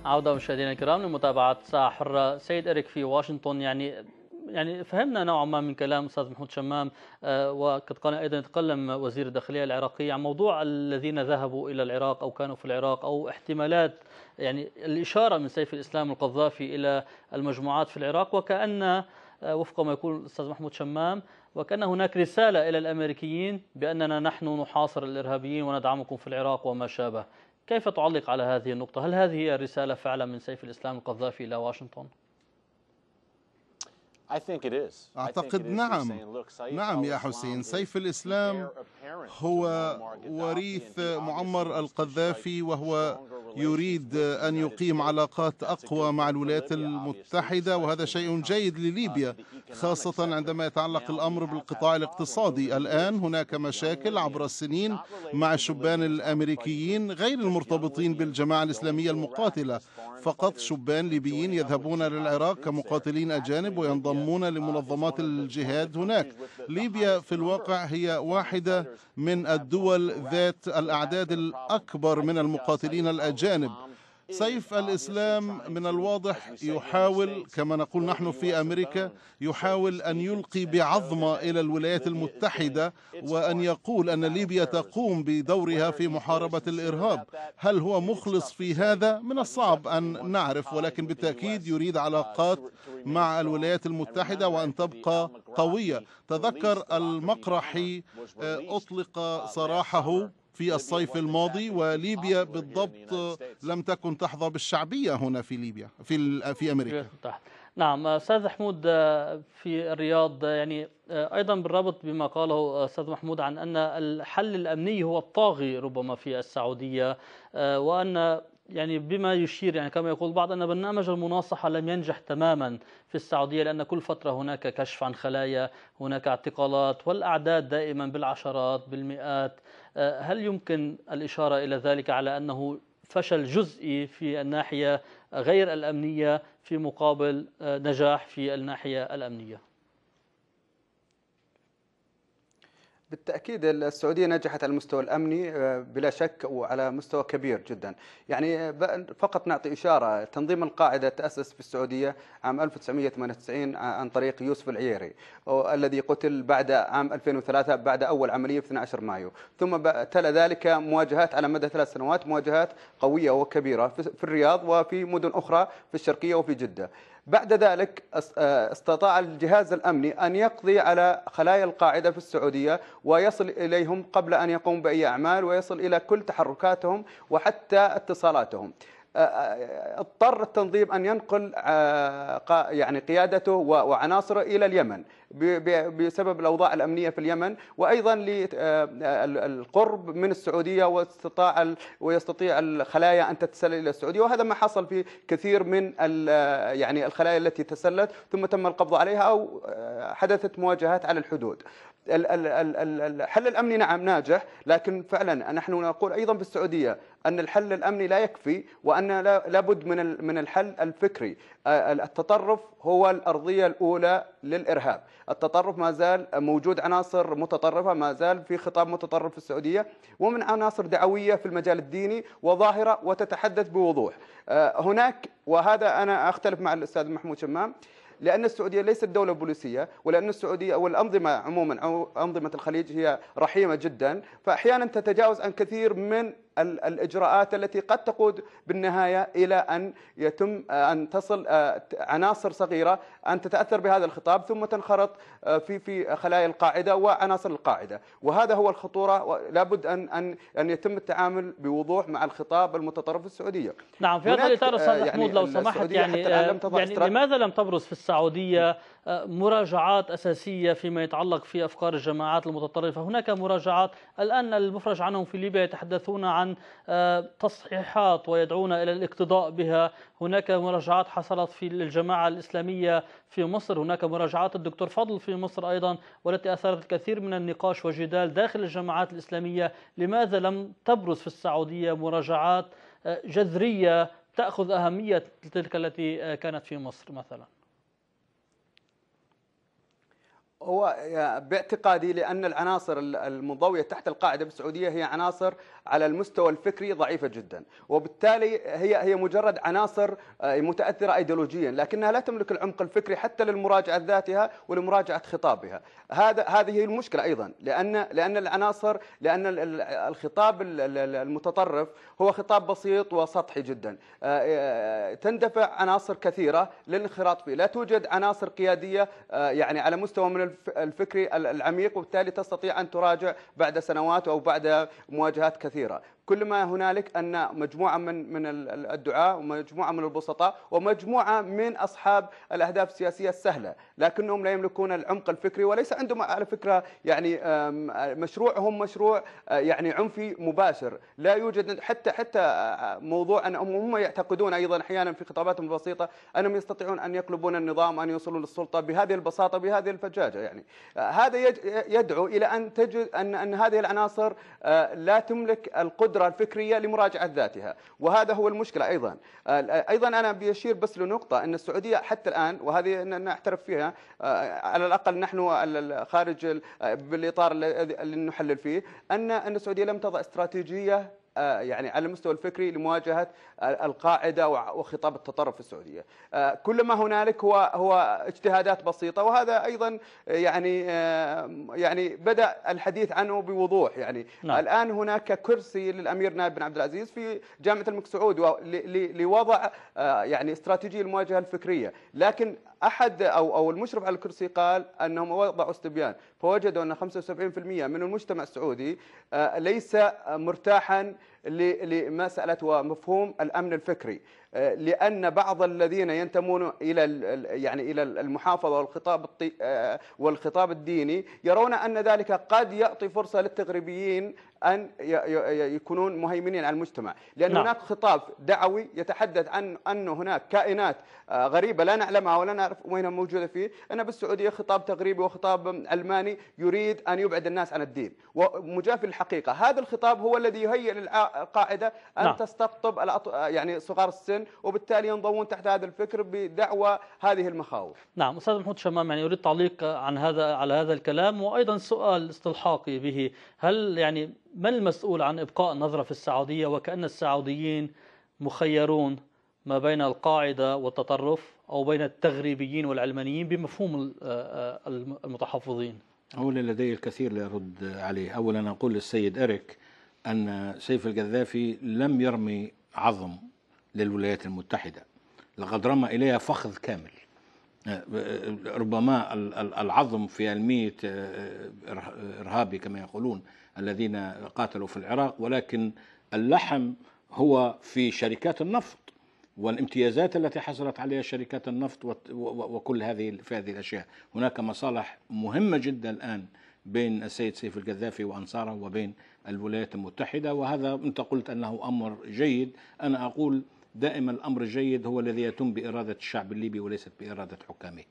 عوده مشاهدينا الكرام لمتابعه ساعه حره سيد اريك في واشنطن يعني يعني فهمنا نوعا ما من كلام استاذ محمود شمام آه، وقد قال ايضا يتكلم وزير الداخليه العراقي عن موضوع الذين ذهبوا الى العراق او كانوا في العراق او احتمالات يعني الاشاره من سيف الاسلام القذافي الى المجموعات في العراق وكان آه، وفق ما يقول الاستاذ محمود شمام وكان هناك رساله الى الامريكيين باننا نحن نحاصر الارهابيين وندعمكم في العراق وما شابه كيف تعلق على هذه النقطة؟ هل هذه هي الرسالة فعلا من سيف الإسلام القذافي إلى واشنطن؟ أعتقد نعم نعم يا حسين سيف الإسلام هو وريث معمر القذافي وهو يريد أن يقيم علاقات أقوى مع الولايات المتحدة وهذا شيء جيد لليبيا uh, خاصة عندما يتعلق الأمر بالقطاع الاقتصادي الآن هناك مشاكل عبر السنين مع الشبان الأمريكيين غير المرتبطين بالجماعة الإسلامية المقاتلة فقط شبان ليبيين يذهبون للعراق كمقاتلين أجانب وينضمون لمنظمات الجهاد هناك ليبيا في الواقع هي واحدة من الدول ذات الأعداد الأكبر من المقاتلين الأجانب سيف الإسلام من الواضح يحاول كما نقول نحن في أمريكا يحاول أن يلقي بعظمة إلى الولايات المتحدة وأن يقول أن ليبيا تقوم بدورها في محاربة الإرهاب هل هو مخلص في هذا؟ من الصعب أن نعرف ولكن بالتأكيد يريد علاقات مع الولايات المتحدة وأن تبقى قوية تذكر المقرحي آه، أطلق سراحه في الصيف الماضي وليبيا بالضبط لم تكن تحظى بالشعبية هنا في ليبيا في في أمريكا نعم استاذ محمود آه، في الرياض آه، يعني آه، ايضا بالربط بما قاله استاذ محمود عن ان الحل الامني هو الطاغي ربما في السعوديه وان يعني بما يشير يعني كما يقول البعض ان برنامج المناصحه لم ينجح تماما في السعوديه لان كل فتره هناك كشف عن خلايا، هناك اعتقالات والاعداد دائما بالعشرات بالمئات آه، هل يمكن الإشارة إلى ذلك على أنه فشل جزئي في الناحية غير الأمنية في مقابل آه، نجاح في الناحية الأمنية بالتأكيد السعودية نجحت على المستوى الأمني آه، بلا شك وعلى مستوى كبير جدا يعني آه، فقط نعطي إشارة تنظيم القاعدة تأسس في السعودية عام 1998 آه، عن طريق يوسف العيري الذي قتل بعد عام 2003 بعد أول عملية في 12 مايو ثم تلا ذلك مواجهات على مدى ثلاث سنوات مواجهات قوية وكبيرة في الرياض وفي مدن أخرى في الشرقية وفي جدة بعد ذلك آه، استطاع الجهاز الأمني أن يقضي على خلايا القاعدة في السعودية ويصل إليهم قبل أن يقوموا بأي أعمال ويصل إلى كل تحركاتهم وحتى اتصالاتهم آه، آه، اضطر التنظيم ان ينقل يعني قيادته وعناصره الى اليمن بسبب الاوضاع الامنيه في اليمن وايضا للقرب آه، من السعوديه واستطاع ويستطيع الخلايا ان تتسلل الى السعوديه وهذا ما حصل في كثير من آه، يعني الخلايا التي تسلت ثم تم القبض عليها او آه، حدثت مواجهات على الحدود الحل الامني نعم ناجح لكن فعلا نحن نقول ايضا في السعوديه ان الحل الامني لا يكفي وان لابد من من الحل الفكري التطرف هو الارضيه الاولى للإرهاب التطرف ما زال موجود عناصر متطرفة ما زال في خطاب متطرف في السعودية ومن عناصر دعوية في المجال الديني وظاهرة وتتحدث بوضوح آه، هناك وهذا أنا أختلف مع الأستاذ محمود شمام لأن السعودية ليست دولة بوليسية ولأن السعودية والأنظمة عموما أو أنظمة الخليج هي رحيمة جدا فأحيانا تتجاوز عن كثير من الاجراءات التي قد تقود بالنهايه الى ان يتم آه، ان تصل آه، عناصر صغيره ان تتاثر بهذا الخطاب ثم تنخرط آه، في في خلايا القاعده وعناصر القاعده، وهذا هو الخطوره لابد ان ان ان يتم التعامل بوضوح مع الخطاب المتطرف في السعوديه. نعم في هذا الاطار استاذ يعني محمود لو سمحت يعني يعني, لم يعني لماذا لم تبرز في السعوديه مراجعات أساسية فيما يتعلق في أفكار الجماعات المتطرفة هناك مراجعات الآن المفرج عنهم في ليبيا يتحدثون عن آه، تصحيحات ويدعون إلى الاقتضاء بها هناك مراجعات حصلت في الجماعة الإسلامية في مصر هناك مراجعات الدكتور فضل في مصر أيضا والتي أثارت الكثير من النقاش والجدال داخل الجماعات الإسلامية لماذا لم تبرز في السعودية مراجعات آه، جذرية تأخذ أهمية تلك التي آه، كانت في مصر مثلا هو باعتقادي لان العناصر المنضويه تحت القاعده بالسعوديه هي عناصر على المستوى الفكري ضعيفه جدا، وبالتالي هي هي مجرد عناصر آه، متاثره ايديولوجيا، لكنها لا تملك العمق الفكري حتى للمراجعه ذاتها ولمراجعه خطابها، هذا هذه هي المشكله ايضا، لان لان العناصر لان الخطاب المتطرف هو خطاب بسيط وسطحي جدا، آه، آه، تندفع عناصر كثيره للانخراط فيه، لا توجد عناصر قياديه يعني على مستوى من الفكري العميق وبالتالي تستطيع أن تراجع بعد سنوات أو بعد مواجهات كثيرة كل ما هنالك ان مجموعه من من الدعاء ومجموعه من البسطاء ومجموعه من اصحاب الاهداف السياسيه السهله، لكنهم لا يملكون العمق الفكري وليس عندهم على فكره يعني مشروعهم مشروع آه، يعني عنفي مباشر، لا يوجد حتى حتى آه، موضوع انهم هم يعتقدون ايضا احيانا في خطاباتهم البسيطه انهم يستطيعون ان يقلبون النظام ان يوصلون للسلطه بهذه البساطه بهذه الفجاجه يعني آه، هذا يدعو الى ان تجد ان ان هذه العناصر لا تملك القدره القدرة الفكرية لمراجعة ذاتها وهذا هو المشكلة أيضا آه، أيضا أنا بيشير بس لنقطة أن السعودية حتى الآن وهذه نعترف فيها آه، على الأقل نحن خارج آه، بالإطار اللي نحلل فيه أن أن السعودية لم تضع استراتيجية آه، يعني على المستوى الفكري لمواجهه القاعده وخطاب التطرف في السعوديه. آه، كل ما هنالك هو هو اجتهادات بسيطه وهذا ايضا يعني آه، يعني بدا الحديث عنه بوضوح يعني نعم. الان هناك كرسي للامير نائب بن عبد العزيز في جامعه الملك سعود لوضع يعني استراتيجيه المواجهه الفكريه، لكن احد او او المشرف على الكرسي قال انهم وضعوا استبيان، فوجدوا أن 75% من المجتمع السعودي آه، ليس مرتاحا لمساله ومفهوم الامن الفكري آه، لان بعض الذين ينتمون الى يعني الى المحافظه والخطاب آه، والخطاب الديني يرون ان ذلك قد يعطي فرصه للتغربيين ان يكونون مهيمنين على المجتمع لان نعم. هناك خطاب دعوي يتحدث عن ان هناك كائنات آه، غريبه لا نعلمها ولا نعرف وينها موجوده فيه انا بالسعوديه خطاب تغريبي وخطاب علماني يريد ان يبعد الناس عن الدين ومجاف الحقيقه هذا الخطاب هو الذي يهيئ القاعده ان نعم. تستقطب الأط... يعني صغار السن وبالتالي ينضمون تحت هذا الفكر بدعوى هذه المخاوف. نعم استاذ محمود شمام يعني اريد تعليق عن هذا على هذا الكلام وايضا سؤال استلحاقي به، هل يعني من المسؤول عن ابقاء النظره في السعوديه وكان السعوديين مخيرون ما بين القاعده والتطرف او بين التغريبيين والعلمانيين بمفهوم آه، آه، المتحفظين؟ أولا لدي الكثير لأرد عليه أولا أقول للسيد أريك أن سيف القذافي لم يرمي عظم للولايات المتحدة لقد رمى إليها فخذ كامل ربما العظم في علمية إرهابي كما يقولون الذين قاتلوا في العراق ولكن اللحم هو في شركات النفط والامتيازات التي حصلت عليها شركات النفط وكل هذه في هذه الاشياء، هناك مصالح مهمه جدا الان بين السيد سيف القذافي وأنصاره وبين الولايات المتحدة وهذا أنت قلت أنه أمر جيد أنا أقول دائما الأمر الجيد هو الذي يتم بإرادة الشعب الليبي وليست بإرادة حكامه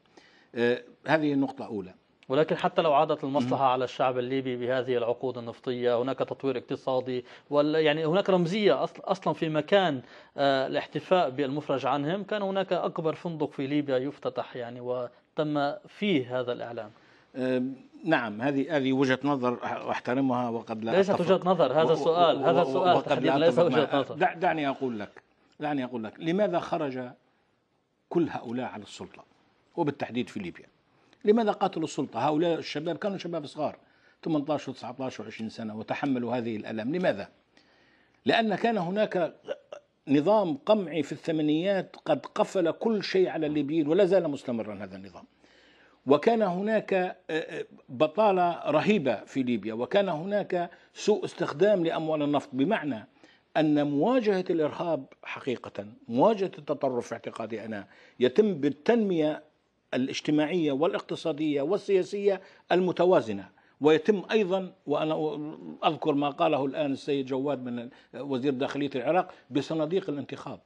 آه، هذه النقطة أولى ولكن حتى لو عادت المصلحة على الشعب الليبي بهذه العقود النفطية هناك تطوير اقتصادي وال يعني هناك رمزية أصلا في مكان آه، الاحتفاء بالمفرج عنهم كان هناك أكبر فندق في ليبيا يفتتح يعني وتم فيه هذا الإعلان نعم هذه هذه وجهه نظر احترمها وقد لا ليست وجهه نظر هذا السؤال هذا السؤال لا ليس وجهه نظر دعني اقول لك دعني اقول لك لماذا خرج كل هؤلاء على السلطه وبالتحديد في ليبيا لماذا قاتلوا السلطه هؤلاء الشباب كانوا شباب صغار 18 و19 و20 سنه وتحملوا هذه الالام لماذا لان كان هناك نظام قمعي في الثمانينات قد قفل كل شيء على الليبيين ولا زال مستمرا هذا النظام وكان هناك آه، آه، بطالة رهيبة في ليبيا وكان هناك سوء استخدام لأموال النفط بمعنى أن مواجهة الإرهاب حقيقة مواجهة التطرف في اعتقادي أنا يتم بالتنمية الاجتماعية والاقتصادية والسياسية المتوازنة ويتم ايضا وانا اذكر ما قاله الان السيد جواد من وزير داخليه العراق بصناديق الانتخاب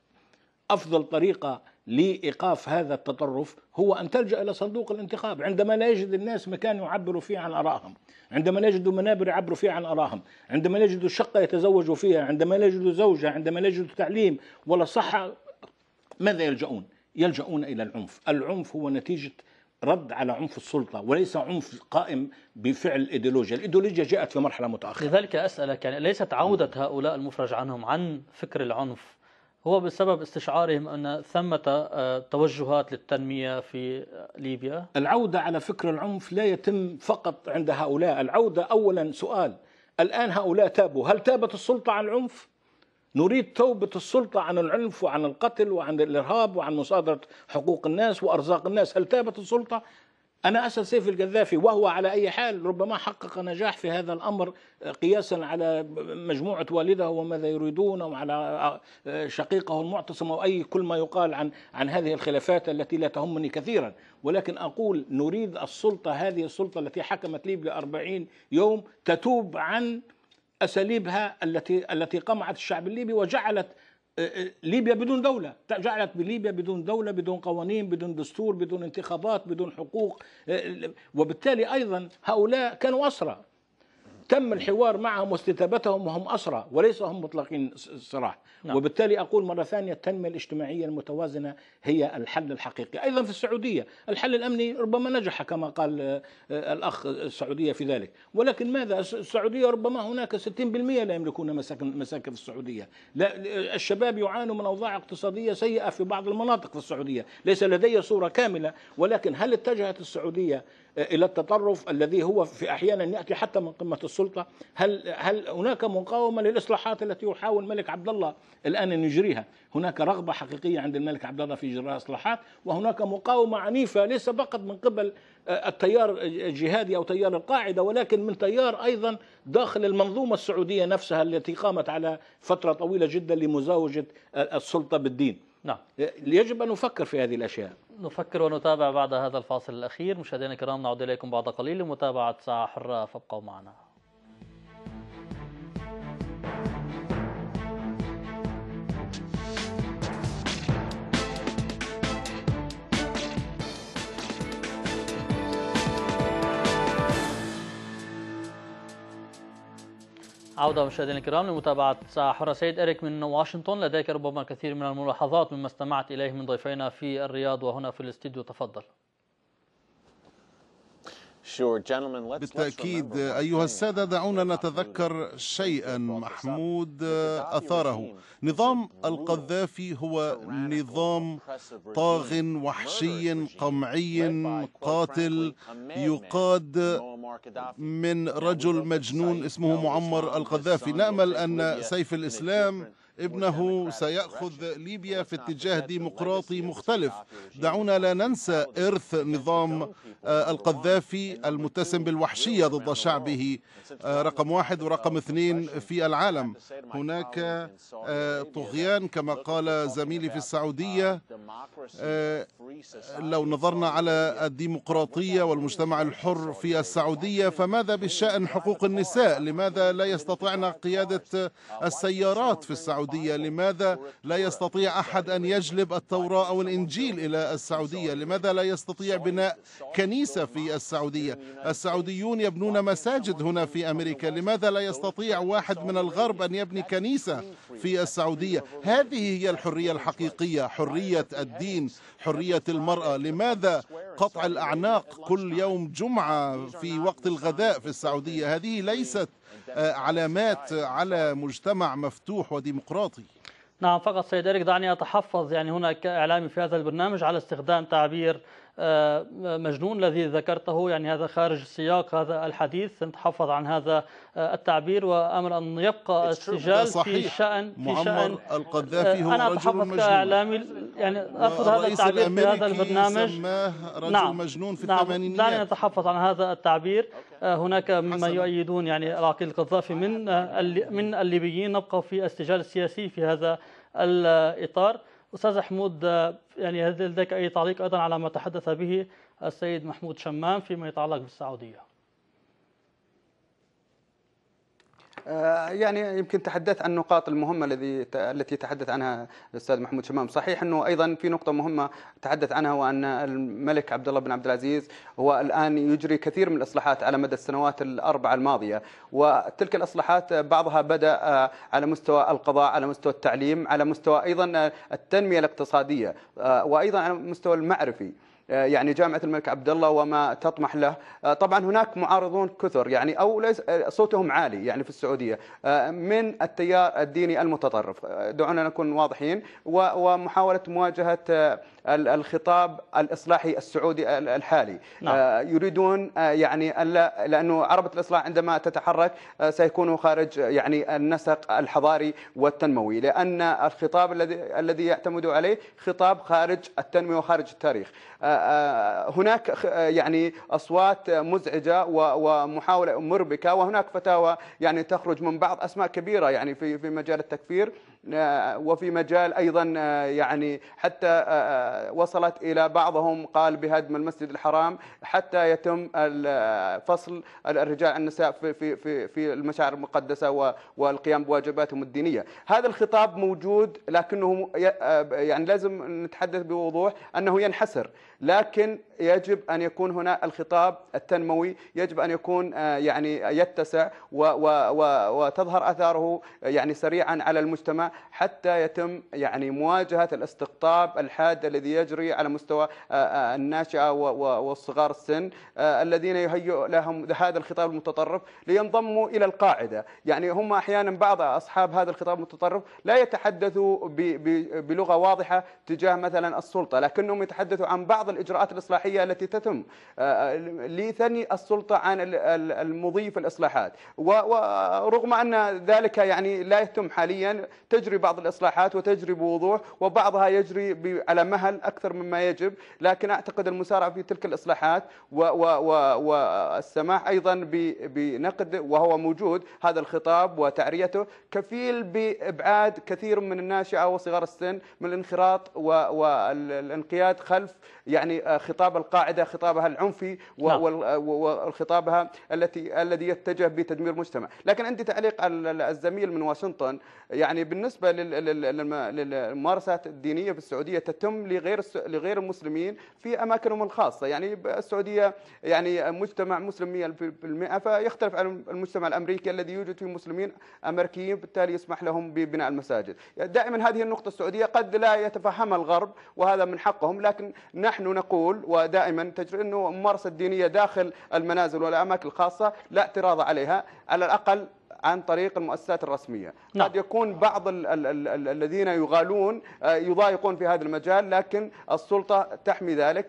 افضل طريقه لايقاف هذا التطرف هو ان تلجا الى صندوق الانتخاب عندما لا يجد الناس مكان يعبروا فيه عن ارائهم، عندما لا يجدوا منابر يعبروا فيه عن ارائهم، عندما لا يجدوا شقه يتزوجوا فيها، عندما لا يجدوا زوجه، عندما لا يجدوا تعليم ولا صحه ماذا يلجؤون؟ يلجؤون الى العنف، العنف هو نتيجه رد على عنف السلطة وليس عنف قائم بفعل الإيديولوجيا الإيديولوجيا جاءت في مرحلة متأخرة لذلك أسألك يعني ليست عودة هؤلاء المفرج عنهم عن فكر العنف هو بسبب استشعارهم ان ثمة آه، توجهات للتنمية في ليبيا العودة على فكر العنف لا يتم فقط عند هؤلاء العودة أولا سؤال الآن هؤلاء تابوا هل تابت السلطة عن العنف؟ نريد توبة السلطة عن العنف وعن القتل وعن الإرهاب وعن مصادرة حقوق الناس وأرزاق الناس هل تابت السلطة؟ أنا أسأل سيف القذافي وهو على أي حال ربما حقق نجاح في هذا الأمر آه، قياسا على مجموعة والده وماذا يريدون وعلى آه، شقيقه المعتصم أو أي كل ما يقال عن عن هذه الخلافات التي لا تهمني كثيرا ولكن أقول نريد السلطة هذه السلطة التي حكمت ليبيا 40 يوم تتوب عن أساليبها التي التي قمعت الشعب الليبي وجعلت ليبيا بدون دولة جعلت ليبيا بدون دولة بدون قوانين بدون دستور بدون انتخابات بدون حقوق وبالتالي أيضا هؤلاء كانوا أسرى تم الحوار معهم واستتابتهم وهم أسرى وليس هم مطلقين صراحة نعم. وبالتالي أقول مرة ثانية التنمية الاجتماعية المتوازنة هي الحل الحقيقي أيضا في السعودية الحل الأمني ربما نجح كما قال آه، آه، الأخ السعودية في ذلك ولكن ماذا السعودية ربما هناك 60% لا يملكون مساكن, مساكن في السعودية لا الشباب يعانوا من أوضاع اقتصادية سيئة في بعض المناطق في السعودية ليس لدي صورة كاملة ولكن هل اتجهت السعودية الى التطرف الذي هو في احيانا ياتي حتى من قمه السلطه هل هل هناك مقاومه للاصلاحات التي يحاول الملك عبد الله الان ان يجريها هناك رغبه حقيقيه عند الملك عبد الله في اجراء اصلاحات وهناك مقاومه عنيفه ليس فقط من قبل آه، التيار الجهادي او تيار القاعده ولكن من تيار ايضا داخل المنظومه السعوديه نفسها التي قامت على فتره طويله جدا لمزاوجه آه، السلطه بالدين نعم يجب أن نفكر في هذه الأشياء نفكر ونتابع بعد هذا الفاصل الأخير مشاهدينا الكرام نعود إليكم بعد قليل لمتابعة ساعة حرة فابقوا معنا عودة مشاهدينا الكرام لمتابعة ساعة حرة سيد إريك من واشنطن لديك ربما الكثير من الملاحظات مما استمعت إليه من ضيفينا في الرياض وهنا في الاستديو تفضل بالتأكيد أيها السادة دعونا نتذكر شيئا محمود أثاره نظام القذافي هو نظام طاغ وحشي قمعي قاتل يقاد من رجل مجنون اسمه معمر القذافي نأمل أن سيف الإسلام ابنه سيأخذ ليبيا في اتجاه ديمقراطي مختلف دعونا لا ننسى إرث نظام آه، القذافي المتسم بالوحشية ضد شعبه آه، رقم واحد ورقم اثنين في العالم هناك آه، طغيان كما قال زميلي في السعودية لو نظرنا على الديمقراطية والمجتمع الحر في السعودية فماذا بشأن حقوق النساء لماذا لا يستطعن قيادة uh, السيارات في السعودية السعودية لماذا لا يستطيع أحد أن يجلب التوراة أو الإنجيل إلى السعودية لماذا لا يستطيع بناء كنيسة في السعودية السعوديون يبنون مساجد هنا في أمريكا لماذا لا يستطيع واحد من الغرب أن يبني كنيسة في السعودية هذه هي الحرية الحقيقية حرية الدين حرية المرأة لماذا قطع الأعناق كل يوم جمعة في وقت الغداء في السعودية هذه ليست آه، علامات على مجتمع مفتوح وديمقراطي نعم فقط سيد إريك دعني أتحفظ يعني هناك إعلامي في هذا البرنامج على استخدام تعبير آه، مجنون الذي ذكرته يعني هذا خارج سياق هذا الحديث نتحفظ عن هذا آه، التعبير وامر ان يبقى السجال في شأن في شأن القذافي آه، هو أنا رجل مجنون كإعلامي يعني اخذ هذا التعبير في هذا البرنامج رجل نعم مجنون في نعم الثمانينيات دعنا نتحفظ عن هذا التعبير هناك مما يؤيدون يعني العقيل القذافي من من الليبيين نبقى في السجال السياسي في هذا الإطار أستاذ حمود آه، يعني هل لديك أي تعليق أيضا على ما تحدث به السيد محمود شمام فيما يتعلق بالسعودية؟ آه، يعني يمكن تحدثت عن النقاط المهمه الذي التي تحدث عنها الاستاذ محمود شمام صحيح انه ايضا في نقطه مهمه تحدث عنها وان الملك عبد الله بن عبد العزيز هو الان يجري كثير من الاصلاحات على مدى السنوات الاربعه الماضيه وتلك الاصلاحات بعضها بدا آه، على مستوى القضاء على مستوى التعليم على مستوى ايضا آه، التنميه الاقتصاديه وايضا على المستوى المعرفي آه، يعني جامعه الملك عبد الله وما تطمح له آه، طبعا هناك معارضون كثر يعني او ليس آه، صوتهم عالي يعني في السعوديه من التيار الديني المتطرف دعونا نكون واضحين ومحاوله مواجهه الخطاب الاصلاحي السعودي الحالي نعم. يريدون يعني الا لانه عربه الاصلاح عندما تتحرك سيكون خارج يعني النسق الحضاري والتنموي لان الخطاب الذي الذي يعتمد عليه خطاب خارج التنميه وخارج التاريخ آه، هناك آه، يعني اصوات مزعجه ومحاوله مربكه وهناك فتاوى يعني تخرج من بعض اسماء كبيره يعني في في مجال التكفير وفي مجال ايضا آه، يعني حتى آه، آه، وصلت الى بعضهم قال بهدم المسجد الحرام حتى يتم فصل الرجال عن النساء في في في في المشاعر المقدسه والقيام بواجباتهم الدينيه، هذا الخطاب موجود لكنه يعني لازم نتحدث بوضوح انه ينحسر، لكن يجب ان يكون هنا الخطاب التنموي، يجب ان يكون يعني يتسع وتظهر اثاره يعني سريعا على المجتمع حتى يتم يعني مواجهه الاستقطاب الحاد الذي يجري على مستوى آه، آه، الناشئه والصغار السن آه، الذين يهيئ لهم هذا الخطاب المتطرف لينضموا الى القاعده، يعني هم احيانا بعض اصحاب هذا الخطاب المتطرف لا يتحدثوا بلغه واضحه تجاه مثلا السلطه، لكنهم يتحدثوا عن بعض الاجراءات الاصلاحيه التي تتم لثني السلطه عن المضي في الاصلاحات، ورغم ان ذلك يعني لا يتم حاليا تجري بعض الإصلاحات وتجري بوضوح وبعضها يجري على مهل أكثر مما يجب لكن أعتقد المسارعة في تلك الإصلاحات والسماح أيضا بنقد وهو موجود هذا الخطاب وتعريته كفيل بإبعاد كثير من الناشئة وصغار السن من الانخراط والانقياد خلف يعني خطاب القاعدة خطابها العنفي نعم. وخطابها التي الذي يتجه بتدمير المجتمع لكن عندي تعليق على الزميل من واشنطن يعني بالنسبة بالنسبه للممارسات الدينيه في السعوديه تتم لغير لغير المسلمين في اماكنهم الخاصه يعني السعوديه يعني مجتمع مسلم 100% فيختلف عن المجتمع الامريكي الذي يوجد فيه مسلمين امريكيين بالتالي يسمح لهم ببناء المساجد دائما هذه النقطه السعوديه قد لا يتفهمها الغرب وهذا من حقهم لكن نحن نقول ودائما تجري انه الممارسه الدينيه داخل المنازل والاماكن الخاصه لا اعتراض عليها على الاقل عن طريق المؤسسات الرسمية نعم. قد يكون بعض الـ الـ الـ الذين يغالون آه، يضايقون في هذا المجال لكن السلطة تحمي ذلك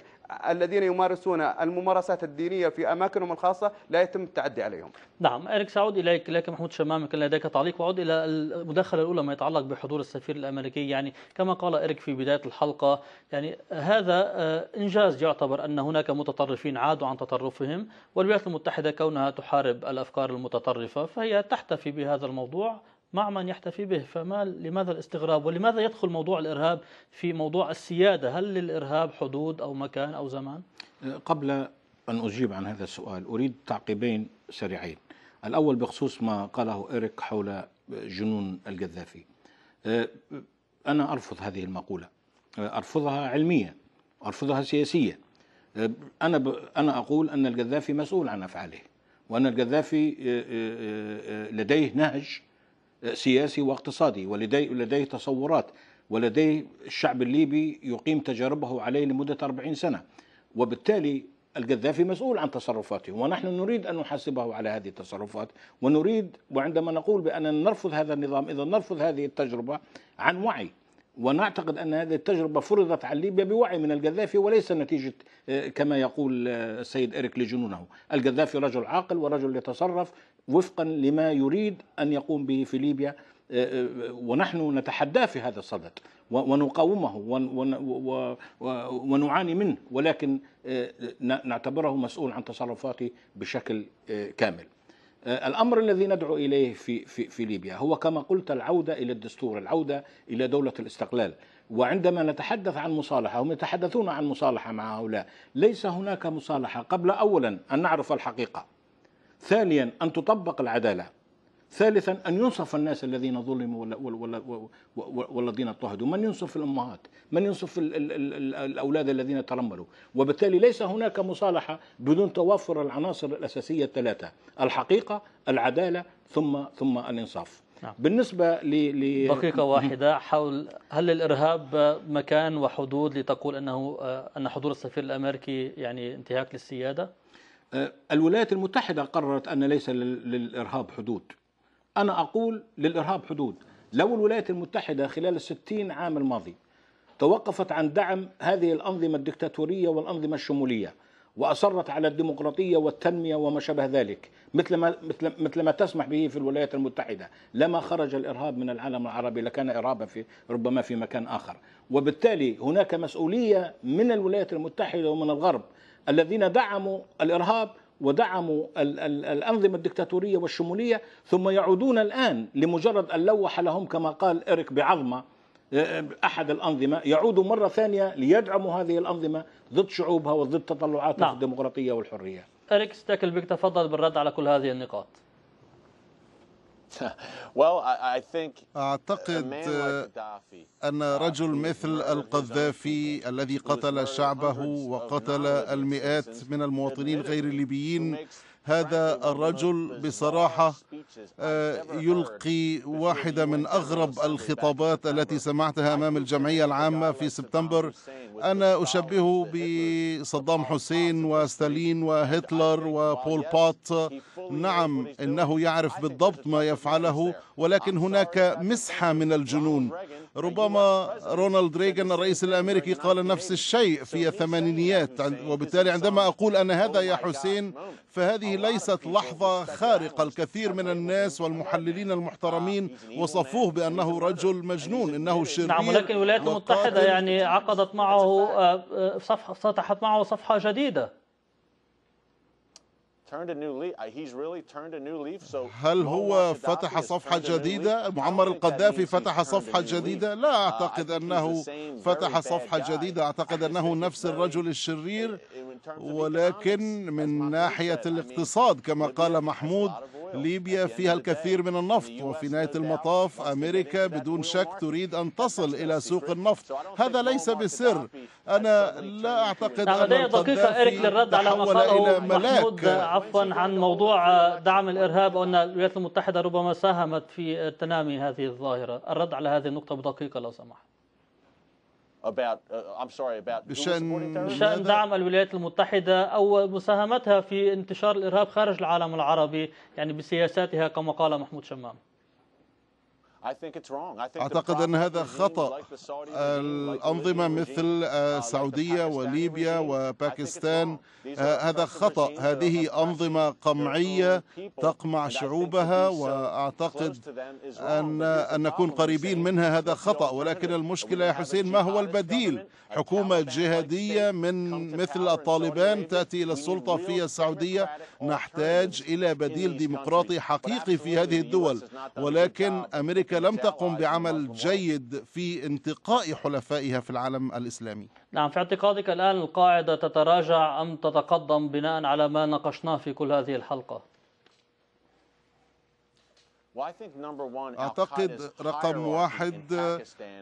الذين يمارسون الممارسات الدينية في أماكنهم الخاصة لا يتم التعدي عليهم نعم أريك سأعود إليك لك محمود شمام كان لديك تعليق وأعود إلى المداخلة الأولى ما يتعلق بحضور السفير الأمريكي يعني كما قال إريك في بداية الحلقة يعني هذا آه، إنجاز يعتبر أن هناك متطرفين عادوا عن تطرفهم والولايات المتحدة كونها تحارب الأفكار المتطرفة فهي تحتفي بهذا الموضوع مع من يحتفي به فما لماذا الاستغراب ولماذا يدخل موضوع الإرهاب في موضوع السيادة هل للإرهاب حدود أو مكان أو زمان قبل أن أجيب عن هذا السؤال أريد تعقيبين سريعين الأول بخصوص ما قاله إيريك حول جنون القذافي أه، أنا أرفض هذه المقولة أه، أرفضها علميا أرفضها سياسيا أه، أنا أنا أقول أن القذافي مسؤول عن أفعاله وأن القذافي لديه نهج سياسي واقتصادي ولديه تصورات ولديه الشعب الليبي يقيم تجاربه عليه لمدة 40 سنة وبالتالي القذافي مسؤول عن تصرفاته ونحن نريد أن نحاسبه على هذه التصرفات ونريد وعندما نقول بأننا نرفض هذا النظام إذا نرفض هذه التجربة عن وعي ونعتقد أن هذه التجربة فرضت على ليبيا بوعي من القذافي وليس نتيجة آه، كما يقول آه، السيد إريك لجنونه القذافي رجل عاقل ورجل يتصرف وفقا لما يريد أن يقوم به في ليبيا آه، آه، ونحن نتحداه في هذا الصدد ونقاومه ونعاني منه ولكن آه، نعتبره مسؤول عن تصرفاته بشكل كامل الامر الذي ندعو اليه في في في ليبيا هو كما قلت العوده الى الدستور، العوده الى دوله الاستقلال، وعندما نتحدث عن مصالحه هم يتحدثون عن مصالحه مع هؤلاء، ليس هناك مصالحه قبل اولا ان نعرف الحقيقه ثانيا أن تطبق العدالة ثالثا أن ينصف الناس الذين ظلموا والذين اضطهدوا من ينصف الأمهات من ينصف الأولاد الذين ترملوا وبالتالي ليس هناك مصالحة بدون توافر العناصر الأساسية الثلاثة الحقيقة العدالة ثم ثم الإنصاف نعم. بالنسبة ل دقيقة واحدة حول هل الإرهاب مكان وحدود لتقول أنه أن حضور السفير الأمريكي يعني انتهاك للسيادة؟ آه، الولايات المتحدة قررت أن ليس للإرهاب حدود أنا أقول للإرهاب حدود لو الولايات المتحدة خلال الستين عام الماضي توقفت عن دعم هذه الأنظمة الدكتاتورية والأنظمة الشمولية وأصرت على الديمقراطية والتنمية وما شابه ذلك مثل ما, مثل, مثل ما تسمح به في الولايات المتحدة لما خرج الإرهاب من العالم العربي لكان إرهابا في ربما في مكان آخر وبالتالي هناك مسؤولية من الولايات المتحدة ومن الغرب الذين دعموا الارهاب ودعموا الأنظمة الدكتاتورية والشمولية ثم يعودون الآن لمجرد أن لوح لهم كما قال إريك بعظمة آه، آه، أحد الأنظمة يعود مرة ثانية ليدعموا هذه الأنظمة ضد شعوبها وضد تطلعاتها نعم. الديمقراطية والحرية إريك بيك تفضل بالرد على كل هذه النقاط *laughs* أعتقد أن uh, رجل مثل القذافي الذي قتل شعبه وقتل المئات من المواطنين غير الليبيين هذا الرجل بصراحة آه، يلقي واحدة من أغرب الخطابات التي سمعتها أمام الجمعية العامة في سبتمبر أنا أشبهه بصدام حسين وستالين وهتلر وبول بات نعم إنه يعرف بالضبط ما يفعله ولكن هناك مسحة من الجنون ربما رونالد ريغان الرئيس الأمريكي قال نفس الشيء في الثمانينيات وبالتالي عندما أقول أن هذا يا حسين فهذه ليست لحظة خارقة الكثير من الناس والمحللين المحترمين وصفوه بأنه رجل مجنون إنه شرير نعم ولكن الولايات المتحدة يعني عقدت معه آه، آه، سطحت معه صفحة جديدة هل هو فتح صفحة جديدة؟ معمر القذافي فتح صفحة جديدة؟ لا uh, أعتقد أنه فتح صفحة جديدة أعتقد أنه نفس الرجل الشرير ولكن من ناحية الاقتصاد كما قال محمود ليبيا فيها الكثير من النفط وفي نهاية المطاف أمريكا بدون شك تريد أن تصل إلى سوق النفط هذا ليس بسر أنا لا أعتقد أن لدي دقيقة إيريك للرد على ما قاله محمود عفوا عن موضوع دعم الإرهاب وأن الولايات المتحدة ربما ساهمت في تنامي هذه الظاهرة الرد على هذه النقطة بدقيقة لو سمحت about uh, I'm sorry about بشأن, بشأن دعم الولايات المتحدة أو مساهمتها في انتشار الإرهاب خارج العالم العربي يعني بسياساتها كما قال محمود شمام أعتقد أن هذا خطأ الأنظمة مثل السعودية آه، وليبيا وباكستان آه، هذا خطأ هذه أنظمة قمعية تقمع شعوبها وأعتقد أن, أن نكون قريبين منها هذا خطأ ولكن المشكلة يا حسين ما هو البديل حكومة جهادية من مثل الطالبان تأتي إلى السلطة في السعودية نحتاج إلى بديل ديمقراطي حقيقي في هذه الدول ولكن أمريكا أمريكا لم تقم بعمل جيد في انتقاء حلفائها في العالم الإسلامي نعم في اعتقادك الآن القاعدة تتراجع أم تتقدم بناء على ما ناقشناه في كل هذه الحلقة أعتقد رقم واحد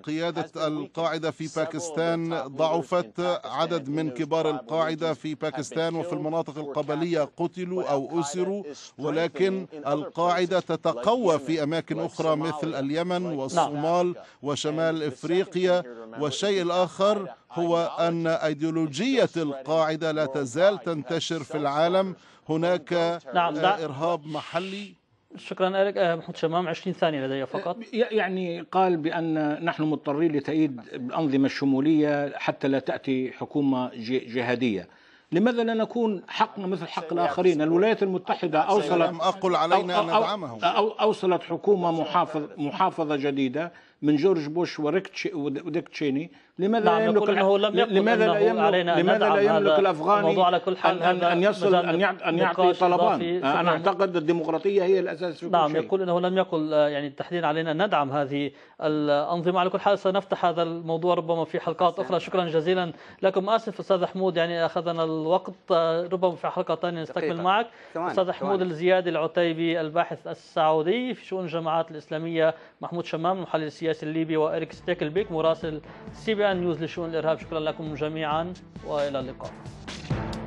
قيادة القاعدة في باكستان ضعفت عدد من كبار القاعدة في باكستان وفي المناطق القبلية قتلوا أو أسروا ولكن القاعدة تتقوى في أماكن أخرى مثل اليمن والصومال وشمال إفريقيا والشيء الآخر هو أن أيديولوجية القاعدة لا تزال تنتشر في العالم هناك نعم، آه، إرهاب محلي شكرا لك أه، محمود شمام 20 ثانية لدي فقط أه، يعني قال بأن نحن مضطرين لتأييد الأنظمة الشمولية حتى لا تأتي حكومة جهادية لماذا لا نكون حقنا مثل حق الآخرين الولايات المتحدة أوصلت لم أقل علينا أن ندعمهم أو أوصلت حكومة محافظ محافظة جديدة من جورج بوش وريك وديك تشيني نعم، لماذا لا يملك أنه لم لماذا لا يملك, لماذا لا يملك الافغاني على كل حال أن, أن يصل ان ان يعطي طلبان انا اعتقد الديمقراطيه هي الاساس في نعم شيء. يقول انه لم يقل آه، يعني تحديدا علينا ان ندعم هذه الانظمه على كل حال سنفتح هذا الموضوع ربما في حلقات اخرى شكرا جزيلا لكم اسف استاذ حمود يعني اخذنا الوقت آه، ربما في حلقه ثانيه نستكمل معك استاذ حمود الزيادي العتيبي الباحث السعودي في شؤون الجماعات الاسلاميه محمود شمام المحلل السياسي الليبي واريك ستيكلبيك مراسل سي بي كان نيوز لشؤون الارهاب شكرا لكم جميعا والى اللقاء